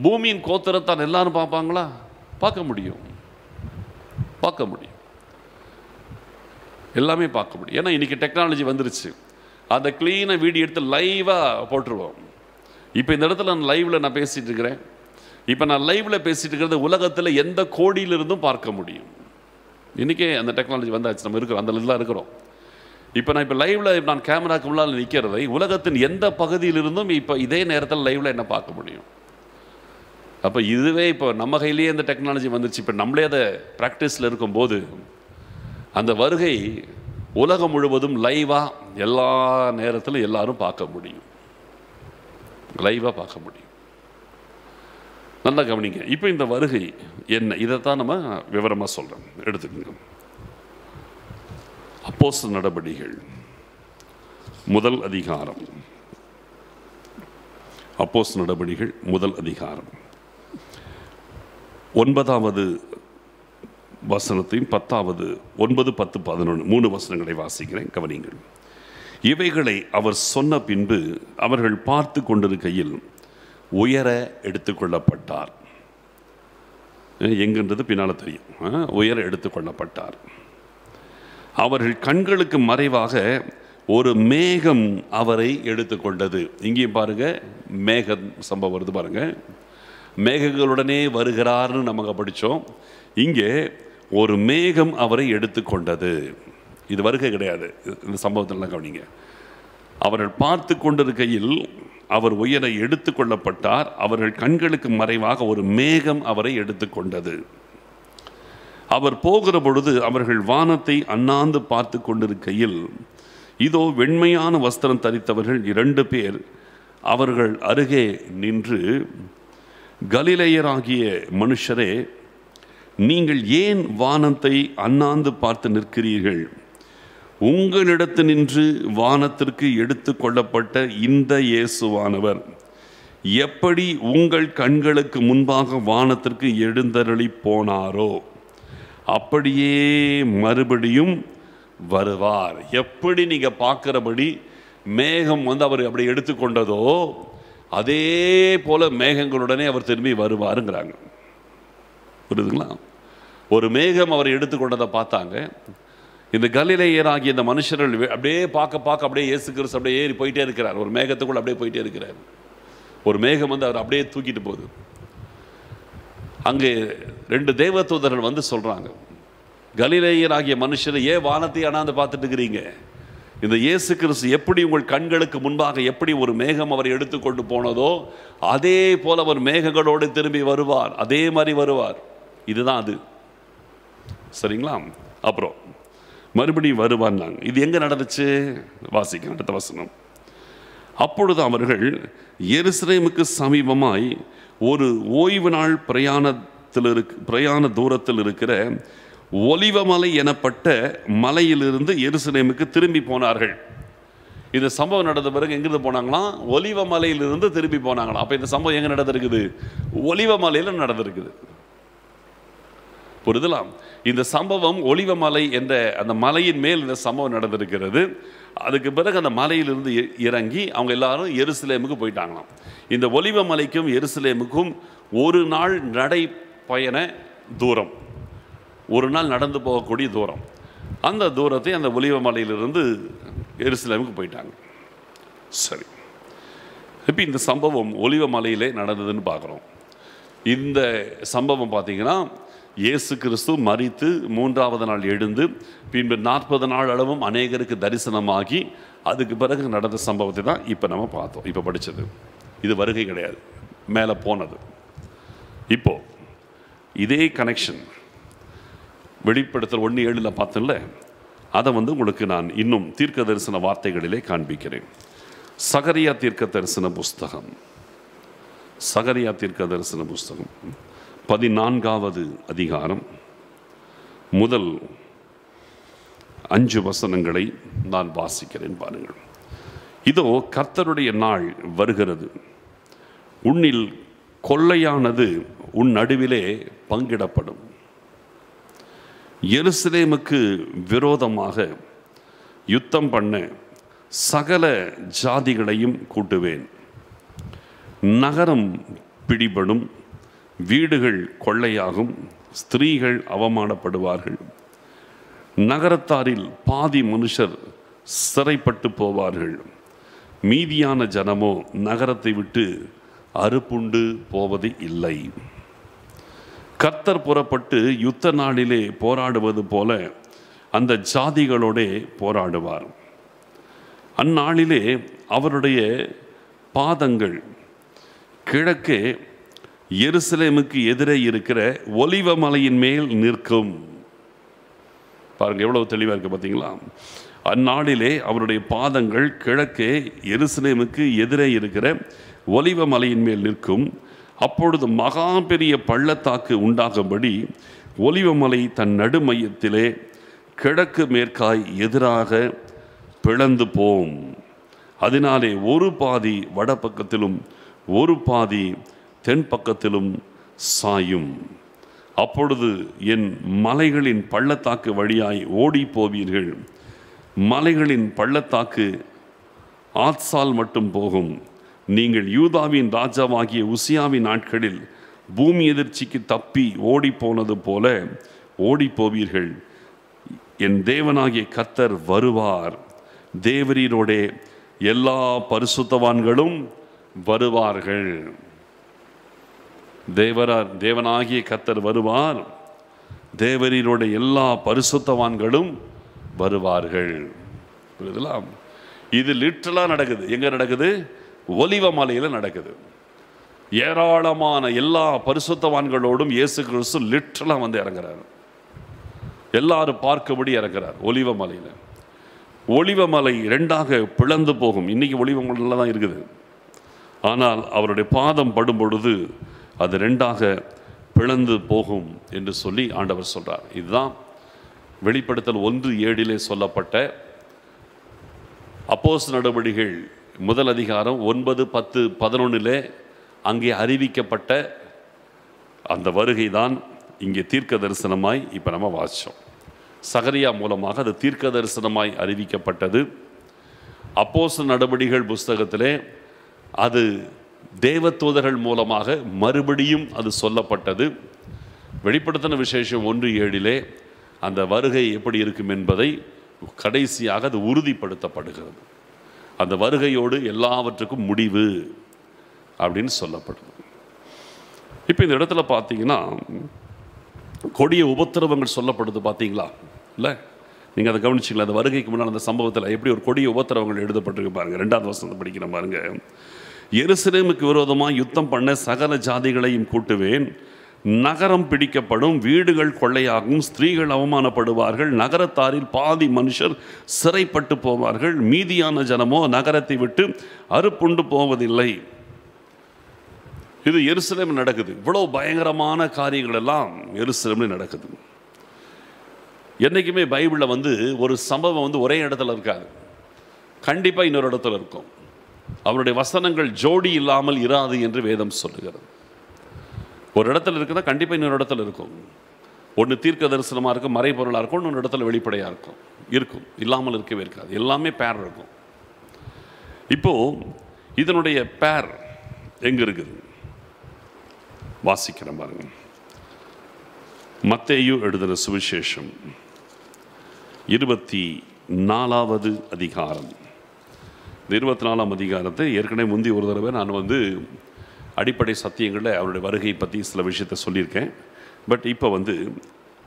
பூமியின் கோத்தரத்தான் எல்லாரும் பார்ப்பாங்களா பார்க்க முடியும் பார்க்க முடியும் எல்லாமே பார்க்க முடியும் ஏன்னா இன்றைக்கி டெக்னாலஜி வந்துருச்சு அந்த க்ளீனாக வீடியோ எடுத்து லைவாக போட்டுருவோம் இப்போ இந்த இடத்துல நான் லைவில் நான் பேசிகிட்டு இருக்கிறேன் இப்போ நான் லைவில் பேசிகிட்டு இருக்கிறது உலகத்தில் எந்த கோடியிலிருந்தும் பார்க்க முடியும் இன்றைக்கே அந்த டெக்னாலஜி வந்தாச்சு நம்ம இருக்கிறோம் அந்த இதெல்லாம் இருக்கிறோம் இப்போ நான் இப்போ லைவில் நான் கேமராக்கு முன்னால் நிற்கிறதை உலகத்தின் எந்த பகுதியிலிருந்தும் இப்போ இதே நேரத்தில் லைவில் என்ன பார்க்க முடியும் அப்போ இதுவே இப்போ நம்ம கையிலேயே இந்த டெக்னாலஜி வந்துருச்சு இப்போ நம்மளே அதை ப்ராக்டிஸில் இருக்கும்போது அந்த வருகை உலகம் முழுவதும் லைவாக எல்லா நேரத்திலும் எல்லாரும் பார்க்க முடியும் லைவாக பார்க்க முடியும் நல்லா கவனிங்க இப்போ இந்த வருகை என்ன இதை தான் நம்ம விவரமாக சொல்கிறோம் எடுத்துக்கோங்க அப்போஸ் நடபடிகள் முதல் அதிகாரம் அப்போஸ் நடபடிகள் முதல் அதிகாரம் ஒன்பதாவது வசனத்தையும் பத்தாவது ஒன்பது பத்து பதினொன்று மூணு வசனங்களை வாசிக்கிறேன் கவனிங்கள் இவைகளை அவர் சொன்ன பின்பு அவர்கள் பார்த்து கொண்டிருக்கையில் உயர எடுத்துக்கொள்ளப்பட்டார் எங்கன்றது பின்னால் தெரியும் உயர எடுத்துக்கொள்ளப்பட்டார் அவர்கள் கண்களுக்கு மறைவாக ஒரு மேகம் அவரை எடுத்துக்கொண்டது இங்கேயும் பாருங்க மேகம் சம்பவம் வருது பாருங்க மேகங்களுடனே வருகிறார்னு நமக்கு படித்தோம் இங்கே ஒரு மேகம் அவரை எடுத்துக்கொண்டது இது வருகை கிடையாது இந்த சம்பவத்தில் கவனிங்க அவர்கள் பார்த்து கொண்டிருக்கையில் அவர் உயிரை எடுத்து கொள்ளப்பட்டார் அவர்கள் கண்களுக்கு மறைவாக ஒரு மேகம் அவரை எடுத்துக்கொண்டது அவர் போகிற பொழுது அவர்கள் வானத்தை அண்ணாந்து பார்த்து கொண்டிருக்கையில் இதோ வெண்மையான வஸ்திரம் தரித்தவர்கள் இரண்டு பேர் அவர்கள் அருகே நின்று கலிலேயராகிய மனுஷரே நீங்கள் ஏன் வானத்தை அண்ணாந்து பார்த்து நிற்கிறீர்கள் உங்களிடத்து நின்று வானத்திற்கு எடுத்து கொள்ளப்பட்ட இந்த இயேசுவானவர் எப்படி உங்கள் கண்களுக்கு முன்பாக வானத்திற்கு எழுந்தருளி போனாரோ அப்படியே மறுபடியும் வருவார் எப்படி நீங்கள் பார்க்குறபடி மேகம் வந்து அவர் அப்படி எடுத்துக்கொண்டதோ அதே போல் மேகங்களுடனே அவர் திரும்பி வருவாருங்கிறாங்க புரியுதுங்களா ஒரு மேகம் அவர் எடுத்துக்கொண்டதை பார்த்தாங்க இந்த கலிலேயராகிய இந்த மனுஷர்கள் அப்படியே பார்க்க பார்க்க அப்படியே ஏசு கிறிஸ்து அப்படியே ஏறி போயிட்டே இருக்கிறார் ஒரு மேகத்துக்குள்ளே அப்படியே போயிட்டே இருக்கிறார் ஒரு மேகம் வந்து அவர் அப்படியே தூக்கிட்டு போகுது அங்கே ரெண்டு தூதர்கள் வந்து சொல்கிறாங்க கலிலேயராகிய மனுஷர் ஏன் வானத்தை அண்ணாந்து பார்த்துட்டு இருக்கிறீங்க இந்த இயேசு கிறிஸ்து எப்படி உங்கள் கண்களுக்கு முன்பாக எப்படி ஒரு மேகம் அவர் எடுத்துக்கொண்டு போனதோ அதே போல் அவர் மேகங்களோடு திரும்பி வருவார் அதே மாதிரி வருவார் இதுதான் அது சரிங்களா அப்புறம் மறுபடியும் வருவான்னாங்க இது எங்கே நடந்துச்சு வாசிக்க அடுத்த வசனம் அப்பொழுது அவர்கள் எருசலேமுக்கு சமீபமாய் ஒரு ஓய்வு நாள் பிரயாணத்தில் இருக் பிரயாண தூரத்தில் இருக்கிற ஒலிவமலை எனப்பட்ட மலையிலிருந்து எருசலேமுக்கு திரும்பி போனார்கள் இந்த சம்பவம் நடந்த பிறகு எங்கேருந்து போனாங்களாம் ஒலிவமலையிலிருந்து திரும்பி போனாங்களாம் அப்போ இந்த சம்பவம் எங்கே நடந்திருக்குது ஒலிவமலையில் நடந்திருக்குது புரிதலாம் இந்த சம்பவம் ஒளிவமலை என்ற அந்த மலையின் மேல் இந்த சம்பவம் நடந்திருக்கிறது அதுக்கு பிறகு அந்த மலையிலிருந்து இறங்கி அவங்க எல்லாரும் எருசலேமுக்கு போயிட்டாங்களாம் இந்த ஒளிவ மலைக்கும் எருசலேமுக்கும் ஒரு நாள் நடை பயண தூரம் ஒரு நாள் நடந்து போகக்கூடிய தூரம் அந்த தூரத்தை அந்த ஒளிவ மலையிலிருந்து எருசலேமுக்கு போயிட்டாங்க சரி இப்போ இந்த சம்பவம் ஒளிவ மலையிலே நடந்ததுன்னு பார்க்குறோம் இந்த சம்பவம் பார்த்திங்கன்னா இயேசு கிறிஸ்து மறித்து மூன்றாவது நாள் எழுந்து பின்பு நாற்பது நாள் அளவும் அநேகருக்கு தரிசனமாகி அதுக்கு பிறகு நடந்த சம்பவத்தை தான் இப்போ நம்ம பார்த்தோம் இப்போ படித்தது இது வருகை கிடையாது மேலே போனது இப்போது இதே கனெக்ஷன் வெளிப்படுத்தல் ஒன்று ஏழில் பார்த்தோம்ல அதை வந்து உங்களுக்கு நான் இன்னும் தீர்க்க தரிசன வார்த்தைகளிலே காண்பிக்கிறேன் சகரியா தீர்க்க தரிசன புஸ்தகம் சகரியா தீர்க்க தரிசன புஸ்தகம் பதினான்காவது அதிகாரம் முதல் அஞ்சு வசனங்களை நான் வாசிக்கிறேன் பாருங்கள் இதோ கர்த்தருடைய நாள் வருகிறது உன்னில் கொள்ளையானது உன் நடுவிலே பங்கிடப்படும் எருசலேமுக்கு விரோதமாக யுத்தம் பண்ண சகல ஜாதிகளையும் கூட்டுவேன் நகரம் பிடிபடும் வீடுகள் கொள்ளையாகும் ஸ்திரீகள் அவமானப்படுவார்கள் நகரத்தாரில் பாதி மனுஷர் சிறைப்பட்டு போவார்கள் மீதியான ஜனமோ நகரத்தை விட்டு அறுப்புண்டு போவது இல்லை கர்த்தர் புறப்பட்டு யுத்த நாளிலே போராடுவது போல அந்த ஜாதிகளோடே போராடுவார் அந்நாளிலே அவருடைய பாதங்கள் கிழக்கே எருசலேமுக்கு எதிரே இருக்கிற ஒலிவ மலையின் மேல் நிற்கும் பாருங்க எவ்வளவு தெளிவாக இருக்கு பார்த்தீங்களா அந்நாளிலே அவருடைய பாதங்கள் கிழக்கே எருசலேமுக்கு எதிரே இருக்கிற ஒலிவ மலையின் மேல் நிற்கும் அப்பொழுது மகா பெரிய பள்ளத்தாக்கு உண்டாகும்படி ஒலிவமலை தன் நடுமையத்திலே கிழக்கு மேற்காய் எதிராக பிளந்து போம் அதனாலே ஒரு பாதி வட பக்கத்திலும் ஒரு பாதி தென் பக்கத்திலும் சாயும் அப்பொழுது என் மலைகளின் பள்ளத்தாக்கு வழியாய் ஓடி போவீர்கள் மலைகளின் பள்ளத்தாக்கு ஆத்சால் மட்டும் போகும் நீங்கள் யூதாவின் ராஜாவாகிய உசியாவின் நாட்களில் பூமி எதிர்ச்சிக்கு தப்பி ஓடி போனது போல ஓடி போவீர்கள் என் தேவனாகிய கத்தர் வருவார் தேவரீரோடே எல்லா பரிசுத்தவான்களும் வருவார்கள் தேவரார் தேவனாகிய கத்தர் வருவார் தேவரீரோட எல்லா பரிசுத்தவான்களும் வருவார்கள் புரியுதுலாம் இது லிட்டலாக நடக்குது எங்கே நடக்குது ஒலிவ மலையில் நடக்குது ஏராளமான எல்லா பரிசுத்தவான்களோடும் இயேசு கிறிஸ்து லிட்ரலாக வந்து இறங்குறாரு எல்லாரும் பார்க்கபடி இறங்குறார் ஒலிவ மலையில் ஒளிவ மலை ரெண்டாக பிளந்து போகும் இன்றைக்கி ஒளிவ மலையில் தான் இருக்குது ஆனால் அவருடைய பாதம் படும் பொழுது அது ரெண்டாக பிளந்து போகும் என்று சொல்லி ஆண்டவர் சொல்கிறார் இதுதான் வெளிப்படுத்தல் ஒன்று ஏழிலே சொல்லப்பட்ட அப்போஸ் நடவடிக்கைகள் முதல் அதிகாரம் ஒன்பது பத்து பதினொன்றிலே அங்கே அறிவிக்கப்பட்ட அந்த வருகை தான் இங்கே தீர்க்க தரிசனமாய் இப்போ நம்ம வாசித்தோம் சகரியா மூலமாக அது தீர்க்க தரிசனமாய் அறிவிக்கப்பட்டது அப்போஸ் நடவடிக்கைகள் புஸ்தகத்திலே அது தேவதூதர்கள் மூலமாக மறுபடியும் அது சொல்லப்பட்டது வெளிப்படுத்தின விசேஷம் ஒன்று ஏழிலே அந்த வருகை எப்படி இருக்கும் என்பதை கடைசியாக அது உறுதிப்படுத்தப்படுகிறது அந்த வருகையோடு எல்லாவற்றுக்கும் முடிவு அப்படின்னு சொல்லப்படுது இப்போ இந்த இடத்துல பார்த்தீங்கன்னா கொடிய உபத்திரவங்கள் சொல்லப்படுது பார்த்தீங்களா இல்லை நீங்கள் அதை கவனிச்சிங்களா அந்த வருகைக்கு முன்னால் அந்த சம்பவத்தில் எப்படி ஒரு கொடிய உபத்திரவங்கள் எழுதப்பட்டிருக்கு பாருங்கள் ரெண்டாவது வருஷத்தை படிக்கிற பாருங்கள் எருசலேமுக்கு விரோதமாக யுத்தம் பண்ண சகல ஜாதிகளையும் கூட்டுவேன் நகரம் பிடிக்கப்படும் வீடுகள் கொள்ளையாகும் ஸ்திரீகள் அவமானப்படுவார்கள் நகரத்தாரில் பாதி மனுஷர் சிறைப்பட்டு போவார்கள் மீதியான ஜனமோ நகரத்தை விட்டு அறுப்புண்டு போவதில்லை இது எருசலேம் நடக்குது இவ்வளோ பயங்கரமான காரியங்கள் எல்லாம் எருசலேமில் நடக்குது என்றைக்குமே பைபிளில் வந்து ஒரு சம்பவம் வந்து ஒரே இடத்துல இருக்காது கண்டிப்பாக இன்னொரு இடத்துல இருக்கும் அவருடைய வசனங்கள் ஜோடி இல்லாமல் இராது என்று வேதம் சொல்லுகிறது ஒரு இடத்துல இருக்குதா கண்டிப்பாக இன்னொரு இடத்துல இருக்கும் ஒன்று தீர்க்க தரிசனமாக இருக்கும் மறைபொருளாக இருக்கும் ஒன்று இடத்துல வெளிப்படையாக இருக்கும் இருக்கும் இல்லாமல் இருக்கவே இருக்காது எல்லாமே பேர் இருக்கும் இப்போது இதனுடைய பேர் எங்கே இருக்குது வாசிக்கிறேன் பாருங்க மத்தேயு எழுதுகிற சுவிசேஷம் இருபத்தி நாலாவது அதிகாரம் இந்த இருபத்தி நாலாம் அதிகாரத்தை ஏற்கனவே முந்தி ஒரு தடவை நான் வந்து அடிப்படை சத்தியங்களில் அவருடைய வருகை பற்றி சில விஷயத்தை சொல்லியிருக்கேன் பட் இப்போ வந்து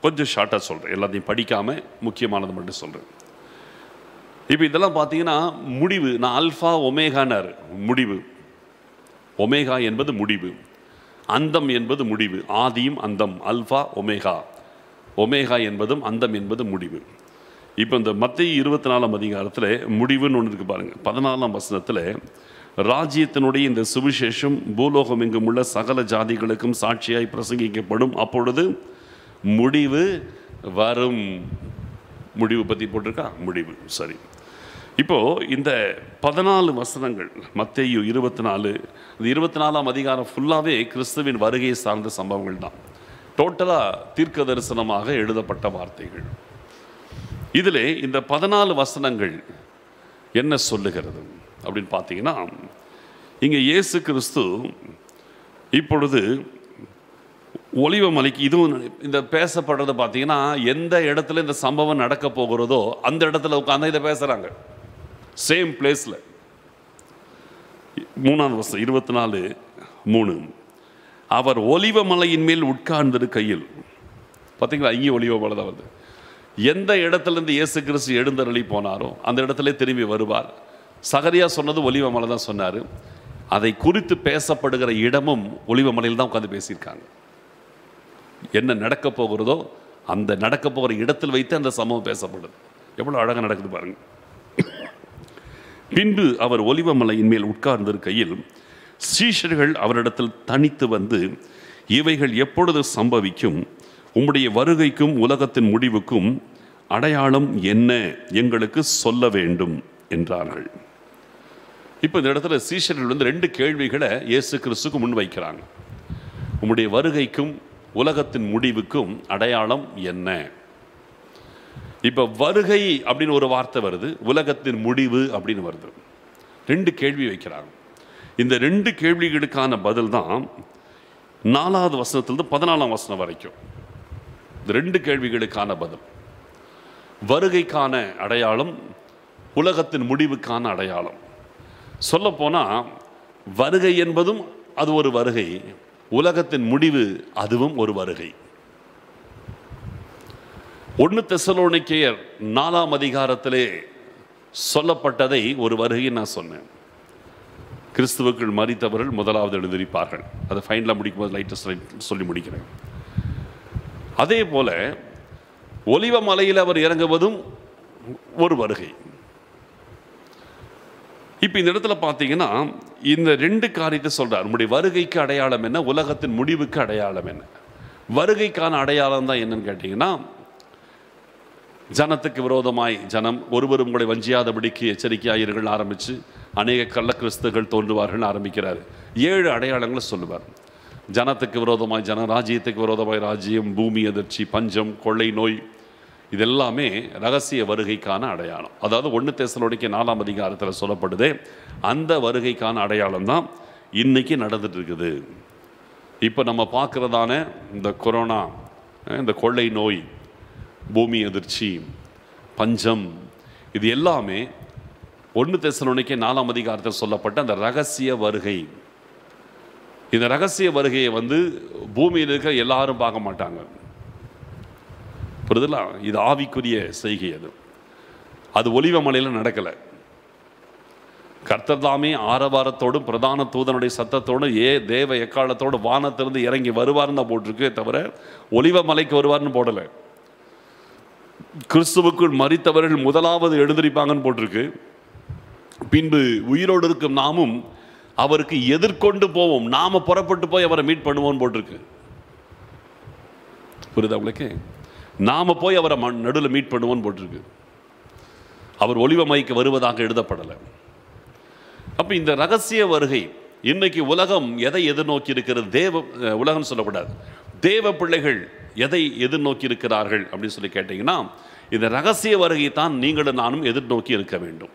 கொஞ்சம் ஷார்ட்டாக சொல்கிறேன் எல்லாத்தையும் படிக்காமல் முக்கியமானது மட்டும் சொல்கிறேன் இப்போ இதெல்லாம் பார்த்தீங்கன்னா முடிவு நான் அல்ஃபா ஒமேகானார் முடிவு ஒமேகா என்பது முடிவு அந்தம் என்பது முடிவு ஆதியும் அந்தம் அல்ஃபா ஒமேகா ஒமேகா என்பதும் அந்தம் என்பது முடிவு இப்போ இந்த மத்திய இருபத்தி நாலாம் அதிகாரத்தில் முடிவுன்னு ஒன்று இருக்குது பாருங்கள் பதினாலாம் வசனத்தில் ராஜ்யத்தினுடைய இந்த சுவிசேஷம் பூலோகம் இங்கும் உள்ள சகல ஜாதிகளுக்கும் சாட்சியாய் பிரசங்கிக்கப்படும் அப்பொழுது முடிவு வரும் முடிவு பற்றி போட்டிருக்கா முடிவு சரி இப்போது இந்த பதினாலு வசனங்கள் மத்தேயு இருபத்தி நாலு இந்த இருபத்தி நாலாம் அதிகாரம் ஃபுல்லாகவே கிறிஸ்துவின் வருகையை சார்ந்த சம்பவங்கள் தான் டோட்டலாக தீர்க்க தரிசனமாக எழுதப்பட்ட வார்த்தைகள் இதில் இந்த பதினாலு வசனங்கள் என்ன சொல்லுகிறது அப்படின்னு பார்த்தீங்கன்னா இங்கே இயேசு கிறிஸ்து இப்பொழுது ஒளிவ மலைக்கு இதுவும் இந்த பேசப்படுறது பார்த்தீங்கன்னா எந்த இடத்துல இந்த சம்பவம் நடக்க போகிறதோ அந்த இடத்துல உட்காந்து இதை பேசுகிறாங்க சேம் பிளேஸில் மூணாவது வருஷம் இருபத்தி நாலு மூணு அவர் ஒலிவ மலையின் மேல் உட்கார்ந்தது கையில் பார்த்தீங்களா இங்கேயும் ஒலிவ மலை தான் வருது எந்த இடத்துலேருந்து இயேசு கிறிஸ்து எழுந்தருளி போனாரோ அந்த இடத்துல திரும்பி வருவார் சகரியா சொன்னது ஒலிவமலை தான் சொன்னார் அதை குறித்து பேசப்படுகிற இடமும் ஒளிவமலையில் தான் உட்காந்து பேசியிருக்காங்க என்ன நடக்க போகிறதோ அந்த நடக்க போகிற இடத்தில் வைத்து அந்த சம்பவம் பேசப்படுது எவ்வளோ அழகாக நடக்குது பாருங்கள் பின்பு அவர் ஒலிவமலையின் மேல் உட்கார்ந்திருக்கையில் சீஷர்கள் அவரிடத்தில் தனித்து வந்து இவைகள் எப்பொழுது சம்பவிக்கும் உம்முடைய வருகைக்கும் உலகத்தின் முடிவுக்கும் அடையாளம் என்ன எங்களுக்கு சொல்ல வேண்டும் என்றார்கள் இப்போ இந்த இடத்துல சீஷர்கள் வந்து ரெண்டு கேள்விகளை இயேசு கிறிஸ்துக்கு முன்வைக்கிறாங்க உம்முடைய வருகைக்கும் உலகத்தின் முடிவுக்கும் அடையாளம் என்ன இப்போ வருகை அப்படின்னு ஒரு வார்த்தை வருது உலகத்தின் முடிவு அப்படின்னு வருது ரெண்டு கேள்வி வைக்கிறாங்க இந்த ரெண்டு கேள்விகளுக்கான பதில் தான் நாலாவது வசனத்துலேருந்து பதினாலாம் வசனம் வரைக்கும் ரெண்டு கேள்விகளுக்கான பதில் வருகைக்கான அடையாளம் உலகத்தின் முடிவுக்கான அடையாளம் சொல்லப்போனால் வருகை என்பதும் அது ஒரு வருகை உலகத்தின் முடிவு அதுவும் ஒரு வருகை ஒன்று தெசலோனிக்கேயர் நாலாம் அதிகாரத்திலே சொல்லப்பட்டதை ஒரு வருகை நான் சொன்னேன் கிறிஸ்துவுக்குள் மறித்தவர்கள் முதலாவது எழுந்திருப்பார்கள் அதை ஃபைனலாக முடிக்கும்போது லைட்டாக சொல்லி முடிக்கிறேன் அதே போல் ஒலிவ மலையில் அவர் இறங்குவதும் ஒரு வருகை இப்போ இந்த இடத்துல பார்த்தீங்கன்னா இந்த ரெண்டு காரியத்தை சொல்கிறார் நம்முடைய வருகைக்கு அடையாளம் என்ன உலகத்தின் முடிவுக்கு அடையாளம் என்ன வருகைக்கான அடையாளம் தான் என்னன்னு கேட்டிங்கன்னா ஜனத்துக்கு விரோதமாய் ஜனம் ஒருவரும் உங்களை வஞ்சியாதபடிக்கு எச்சரிக்கையாயிர்கள் ஆரம்பித்து அநேக கள்ள கிறிஸ்துகள் தோன்றுவார்கள் ஆரம்பிக்கிறார் ஏழு அடையாளங்களை சொல்லுவார் ஜனத்துக்கு விரோதமாய் ஜன ராஜ்யத்துக்கு விரோதமாய் ராஜ்யம் பூமி அதிர்ச்சி பஞ்சம் கொள்ளை நோய் இதெல்லாமே ரகசிய வருகைக்கான அடையாளம் அதாவது ஒன்று தேசலோடைக்கு நாலாம் அதிகாரத்தில் சொல்லப்படுதே அந்த வருகைக்கான அடையாளம் தான் இன்றைக்கி நடந்துட்டு இருக்குது இப்போ நம்ம பார்க்குறதான இந்த கொரோனா இந்த கொள்ளை நோய் பூமி அதிர்ச்சி பஞ்சம் இது எல்லாமே ஒன்று தேசலோனைக்கு நாலாம் அதிகாரத்தில் சொல்லப்பட்ட அந்த ரகசிய வருகை இந்த ரகசிய வருகையை வந்து பூமியில் இருக்கிற எல்லாரும் பார்க்க மாட்டாங்க புரிதல இது ஆவிக்குரிய செய்கை அது அது ஒலிவ மலையில் நடக்கலை கர்த்தர் தாமே ஆரவாரத்தோடும் பிரதான தூதனுடைய சத்தத்தோடும் ஏ தேவ எக்காலத்தோடு வானத்திலிருந்து இறங்கி வருவார்னு தான் போட்டிருக்கு தவிர ஒலிவ மலைக்கு வருவார்னு போடலை கிறிஸ்துவுக்குள் மறித்தவர்கள் முதலாவது எழுந்திருப்பாங்கன்னு போட்டிருக்கு பின்பு உயிரோடு இருக்கும் நாமும் அவருக்கு எதிர்கொண்டு போவோம் நாம் புறப்பட்டு போய் அவரை மீட் பண்ணுவோம்னு போட்டிருக்கு புரியுது அவளுக்கு நாம் போய் அவரை மண் நடுவில் மீட் பண்ணுவோன்னு போட்டிருக்கு அவர் ஒளிவமைக்கு வருவதாக எழுதப்படலை அப்போ இந்த ரகசிய வருகை இன்னைக்கு உலகம் எதை எதிர்நோக்கி இருக்கிறது தேவ உலகம் சொல்லக்கூடாது தேவ பிள்ளைகள் எதை எதிர்நோக்கி இருக்கிறார்கள் அப்படின்னு சொல்லி கேட்டிங்கன்னா இந்த ரகசிய வருகை தான் நீங்களும் நானும் எதிர்நோக்கி இருக்க வேண்டும்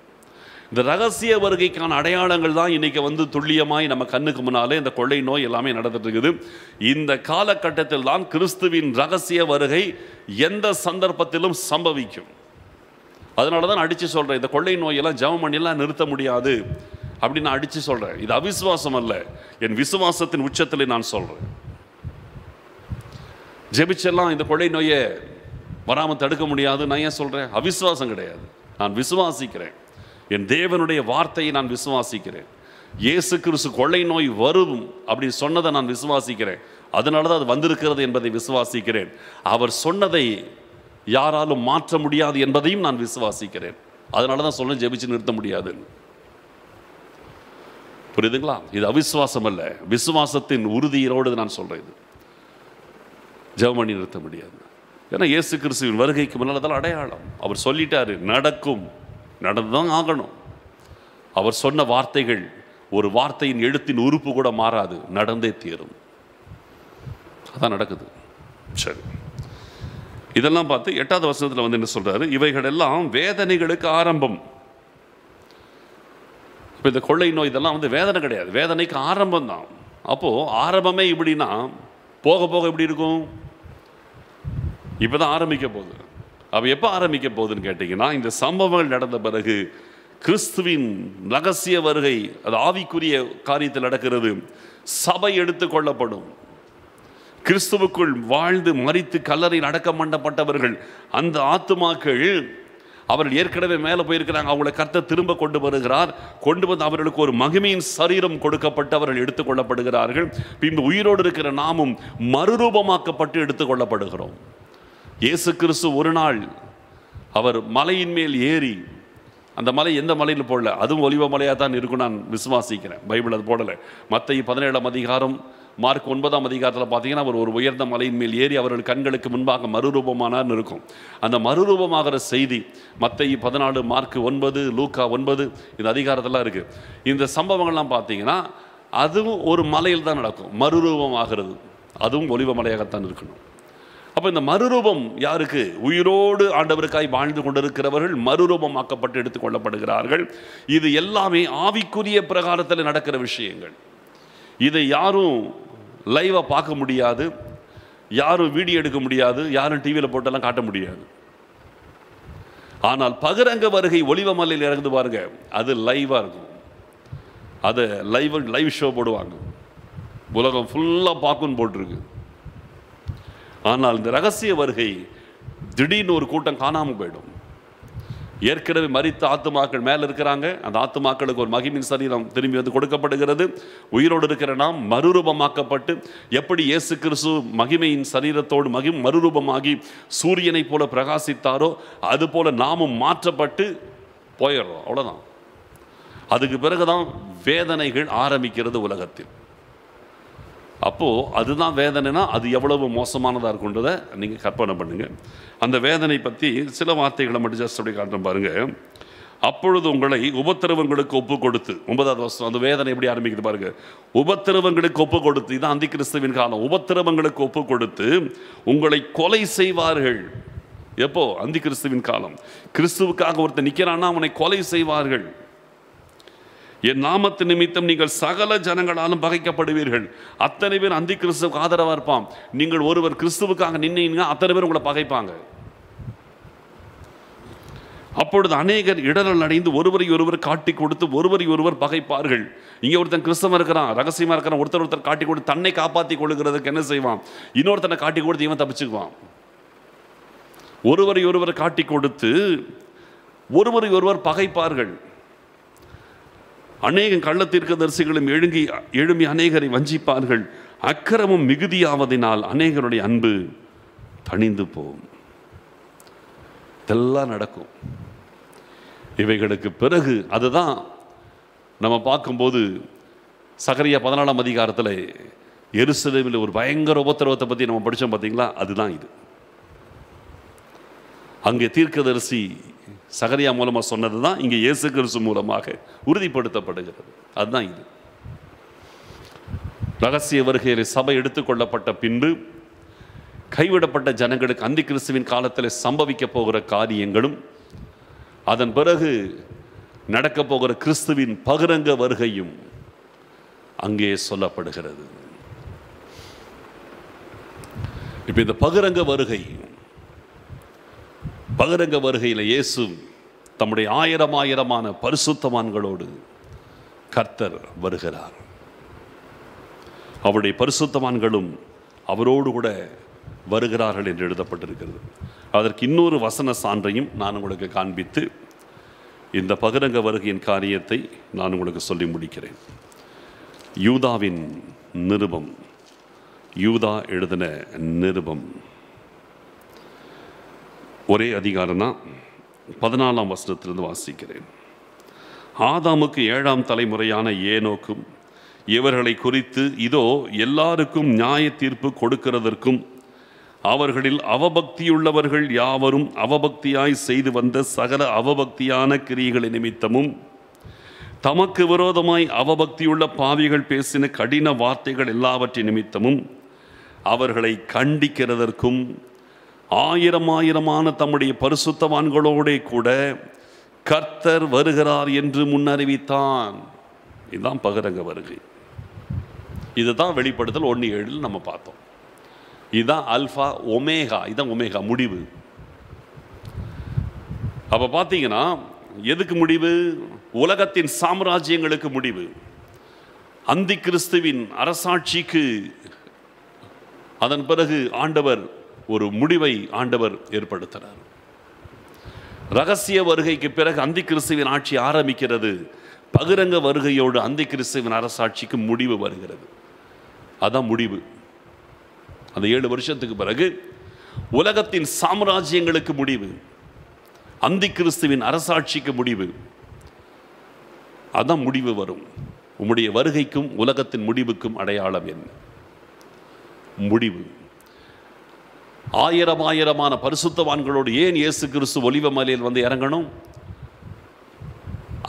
இந்த ரகசிய வருகைக்கான அடையாளங்கள் தான் இன்றைக்கி வந்து துல்லியமாய் நம்ம கண்ணுக்கு முன்னாலே இந்த கொள்ளை நோய் எல்லாமே நடந்துட்டு இருக்குது இந்த காலகட்டத்தில் தான் கிறிஸ்துவின் ரகசிய வருகை எந்த சந்தர்ப்பத்திலும் சம்பவிக்கும் அதனால தான் அடித்து சொல்கிறேன் இந்த கொள்ளை நோயெல்லாம் ஜெபம் பண்ணியெல்லாம் நிறுத்த முடியாது அப்படின்னு நான் அடித்து சொல்கிறேன் இது அவிசுவாசம் அல்ல என் விசுவாசத்தின் உச்சத்தில் நான் சொல்கிறேன் ஜெபிச்செல்லாம் இந்த கொள்ளை நோயை வராமல் தடுக்க முடியாது நான் ஏன் சொல்கிறேன் அவிசுவாசம் கிடையாது நான் விசுவாசிக்கிறேன் என் தேவனுடைய வார்த்தையை நான் விசுவாசிக்கிறேன் இயேசு கிறிஸ்து கொள்ளை நோய் வரும் அப்படின்னு சொன்னதை நான் விசுவாசிக்கிறேன் அதனால தான் அது வந்திருக்கிறது என்பதை விசுவாசிக்கிறேன் அவர் சொன்னதை யாராலும் மாற்ற முடியாது என்பதையும் நான் விசுவாசிக்கிறேன் அதனால தான் சொல்ல ஜெபிச்சு நிறுத்த முடியாது புரியுதுங்களா இது அவிசுவாசம் அல்ல விசுவாசத்தின் உறுதியோடு நான் சொல்கிறேன் இது ஜெபம் நிறுத்த முடியாது ஏன்னா இயேசு கிறிஸ்துவின் வருகைக்கு முன்னால் அதெல்லாம் அடையாளம் அவர் சொல்லிட்டாரு நடக்கும் நடந்து தான் ஆகணும் அவர் சொன்ன வார்த்தைகள் ஒரு வார்த்தையின் எழுத்தின் உறுப்பு கூட மாறாது நடந்தே தீரும் அதான் நடக்குது சரி இதெல்லாம் பார்த்து எட்டாவது வசனத்தில் வந்து என்ன சொல்கிறாரு இவைகள் எல்லாம் வேதனைகளுக்கு ஆரம்பம் இப்போ இந்த கொள்ளை நோய் இதெல்லாம் வந்து வேதனை கிடையாது வேதனைக்கு ஆரம்பம் தான் அப்போது ஆரம்பமே இப்படின்னா போக போக எப்படி இருக்கும் இப்போ தான் ஆரம்பிக்க போகுது அவ எப்போ ஆரம்பிக்க போகுதுன்னு கேட்டிங்கன்னா இந்த சம்பவங்கள் நடந்த பிறகு கிறிஸ்துவின் ரகசிய வருகை அது ஆவிக்குரிய காரியத்தில் நடக்கிறது சபை எடுத்து கொள்ளப்படும் கிறிஸ்துவுக்குள் வாழ்ந்து மறித்து கல்லறையில் நடக்க மண்டப்பட்டவர்கள் அந்த ஆத்துமாக்கள் அவர்கள் ஏற்கனவே மேலே போயிருக்கிறாங்க அவங்களை கர்த்த திரும்ப கொண்டு வருகிறார் கொண்டு வந்து அவர்களுக்கு ஒரு மகிமையின் சரீரம் கொடுக்கப்பட்டு அவர்கள் எடுத்துக்கொள்ளப்படுகிறார்கள் பின்பு உயிரோடு இருக்கிற நாமும் மறுரூபமாக்கப்பட்டு எடுத்துக்கொள்ளப்படுகிறோம் இயேசு கிறிஸ்து ஒரு நாள் அவர் மலையின் மேல் ஏறி அந்த மலை எந்த மலையில் போடல அதுவும் ஒலிவ மலையாக தான் இருக்கும் நான் விசுவாசிக்கிறேன் பைபிள் அது போடலை மற்ற பதினேழாம் அதிகாரம் மார்க் ஒன்பதாம் அதிகாரத்தில் பார்த்தீங்கன்னா அவர் ஒரு உயர்ந்த மலையின் மேல் ஏறி அவர்கள் கண்களுக்கு முன்பாக மறுரூபமானான்னு இருக்கும் அந்த மறுரூபமாகிற செய்தி மற்ற பதினாலு மார்க் ஒன்பது லூக்கா ஒன்பது இந்த அதிகாரத்தெல்லாம் இருக்குது இந்த சம்பவங்கள்லாம் பார்த்தீங்கன்னா அதுவும் ஒரு மலையில் தான் நடக்கும் மறுரூபமாகிறது அதுவும் ஒலிவ மலையாகத்தான் இருக்கணும் அப்போ இந்த மறுரூபம் யாருக்கு உயிரோடு ஆண்டவருக்காய் வாழ்ந்து கொண்டிருக்கிறவர்கள் மறுரூபம் ஆக்கப்பட்டு எடுத்துக்கொள்ளப்படுகிறார்கள் இது எல்லாமே ஆவிக்குரிய பிரகாரத்தில் நடக்கிற விஷயங்கள் இதை யாரும் லைவாக பார்க்க முடியாது யாரும் வீடியோ எடுக்க முடியாது யாரும் டிவியில் போட்டெல்லாம் காட்ட முடியாது ஆனால் பகிரங்க வருகை ஒளிவமலையில் இறந்து பாருங்க அது லைவாக இருக்கும் அதை லைவ் லைவ் ஷோ போடுவாங்க உலகம் ஃபுல்லாக பார்க்குன்னு போட்டிருக்கு ஆனால் இந்த ரகசிய வருகை திடீர்னு ஒரு கூட்டம் காணாமல் போயிடும் ஏற்கனவே மறித்த ஆத்துமாக்கள் மேலே இருக்கிறாங்க அந்த ஆத்துமாக்களுக்கு ஒரு மகிமின் சரீரம் திரும்பி வந்து கொடுக்கப்படுகிறது உயிரோடு இருக்கிற நாம் மறுரூபமாக்கப்பட்டு எப்படி இயேசு கிறிஸ்து மகிமையின் சரீரத்தோடு மகி மறுரூபமாகி சூரியனைப் போல பிரகாசித்தாரோ அது போல நாமும் மாற்றப்பட்டு போயிடுறோம் அவ்வளோதான் அதுக்கு பிறகு தான் வேதனைகள் ஆரம்பிக்கிறது உலகத்தில் அப்போது அதுதான் வேதனைனா அது எவ்வளவு மோசமானதாக இருக்குன்றதை நீங்கள் கற்பனை பண்ணுங்கள் அந்த வேதனை பற்றி சில வார்த்தைகளை மட்டும் ஜஸ்ட் அப்படி காட்டும் பாருங்கள் அப்பொழுது உங்களை உபத்திரவங்களுக்கு ஒப்பு கொடுத்து ஒன்பதாவது வருஷம் அந்த வேதனை எப்படி ஆரம்பிக்குது பாருங்க உபத்திரவங்களுக்கு ஒப்பு கொடுத்து இதான் அந்த கிறிஸ்துவின் காலம் உபத்திரவங்களுக்கு ஒப்பு கொடுத்து உங்களை கொலை செய்வார்கள் எப்போ அந்த கிறிஸ்துவின் காலம் கிறிஸ்துவுக்காக ஒருத்தர் நிற்கிறான்னா அவனை கொலை செய்வார்கள் என் நாமத்து நிமித்தம் நீங்கள் சகல ஜனங்களாலும் பகைக்கப்படுவீர்கள் அத்தனை பேர் அந்தி கிறிஸ்துவுக்கு ஆதரவாக இருப்பான் நீங்கள் ஒருவர் கிறிஸ்துவுக்காக நின்னீங்க அத்தனை பேர் உங்களை பகைப்பாங்க அப்பொழுது அநேகர் இடரல் அடைந்து ஒருவரை ஒருவர் காட்டி கொடுத்து ஒருவரை ஒருவர் பகைப்பார்கள் இங்கே ஒருத்தன் கிறிஸ்தவன் இருக்கிறான் ரகசியமாக இருக்கிறான் ஒருத்தர் ஒருத்தர் காட்டி கொடுத்து தன்னை காப்பாற்றி கொள்கிறதுக்கு என்ன செய்வான் இன்னொருத்தனை காட்டி கொடுத்து இவன் தப்பிச்சுக்குவான் ஒருவரை ஒருவர் காட்டி கொடுத்து ஒருவரை ஒருவர் பகைப்பார்கள் அநேக கள்ள தரிசிகளும் எழுங்கி எழும்பி அநேகரை வஞ்சிப்பார்கள் அக்கிரமும் மிகுதியாவதினால் அநேகருடைய அன்பு தணிந்து போகும் இதெல்லாம் நடக்கும் இவைகளுக்கு பிறகு அதுதான் நம்ம பார்க்கும்போது சகரியா பதினாலாம் அதிகாரத்தில் எருசலேமில் ஒரு பயங்கர உபத்திரவத்தை பற்றி நம்ம படித்தோம் பார்த்தீங்களா அதுதான் இது அங்கே தீர்க்கதரிசி சகரியா மூலமாக சொன்னது தான் இங்கே இயேசு கிறிஸ்து மூலமாக உறுதிப்படுத்தப்படுகிறது அதுதான் இது ரகசிய வருகையில் சபை எடுத்துக்கொள்ளப்பட்ட பின்பு கைவிடப்பட்ட ஜனங்களுக்கு அந்தி கிறிஸ்துவின் காலத்தில் சம்பவிக்க போகிற காரியங்களும் அதன் பிறகு நடக்கப் போகிற கிறிஸ்துவின் பகிரங்க வருகையும் அங்கே சொல்லப்படுகிறது இப்போ இந்த பகிரங்க வருகையும் பகிரங்க வருகையில் இயேசு தம்முடைய ஆயிரம் ஆயிரமான பரிசுத்தமான்களோடு கர்த்தர் வருகிறார் அவருடைய பரிசுத்தமான்களும் அவரோடு கூட வருகிறார்கள் என்று எழுதப்பட்டிருக்கிறது அதற்கு இன்னொரு வசன சான்றையும் நான் உங்களுக்கு காண்பித்து இந்த பகிரங்க வருகையின் காரியத்தை நான் உங்களுக்கு சொல்லி முடிக்கிறேன் யூதாவின் நிருபம் யூதா எழுதின நிருபம் ஒரே அதிகாரம் தான் பதினாலாம் வசனத்திலிருந்து வாசிக்கிறேன் ஆதாமுக்கு ஏழாம் தலைமுறையான ஏனோக்கும் இவர்களை குறித்து இதோ எல்லாருக்கும் நியாய தீர்ப்பு கொடுக்கிறதற்கும் அவர்களில் அவபக்தியுள்ளவர்கள் யாவரும் அவபக்தியாய் செய்து வந்த சகல அவபக்தியான கிரியைகளை நிமித்தமும் தமக்கு விரோதமாய் அவபக்தியுள்ள பாவிகள் பேசின கடின வார்த்தைகள் எல்லாவற்றின் நிமித்தமும் அவர்களை கண்டிக்கிறதற்கும் ஆயிரம் ஆயிரமான தம்முடைய பரிசுத்தவான்களோடே கூட கர்த்தர் வருகிறார் என்று முன்னறிவித்தான் இதுதான் பகிரங்க வருகை இதுதான் வெளிப்படுத்தல் ஒன்று ஏழில் நம்ம பார்த்தோம் இதுதான் அல்ஃபா ஒமேகா இதுதான் ஒமேகா முடிவு அப்போ பார்த்தீங்கன்னா எதுக்கு முடிவு உலகத்தின் சாம்ராஜ்யங்களுக்கு முடிவு அந்தி கிறிஸ்துவின் அரசாட்சிக்கு அதன் பிறகு ஆண்டவர் ஒரு முடிவை ஆண்டவர் ஏற்படுத்துகிறார் ரகசிய வருகைக்கு பிறகு அந்தி கிறிஸ்துவின் ஆட்சி ஆரம்பிக்கிறது பகிரங்க வருகையோடு அந்தி கிறிஸ்துவின் அரசாட்சிக்கு முடிவு வருகிறது அதான் முடிவு அந்த ஏழு வருஷத்துக்கு பிறகு உலகத்தின் சாம்ராஜ்யங்களுக்கு முடிவு அந்தி கிறிஸ்துவின் அரசாட்சிக்கு முடிவு அதான் முடிவு வரும் உம்முடைய வருகைக்கும் உலகத்தின் முடிவுக்கும் அடையாளம் என்ன முடிவு ஆயிரம் ஆயிரமான பரிசுத்தவான்களோடு ஏன் இயேசு கிறிஸ்து ஒலிவ மலையில் வந்து இறங்கணும்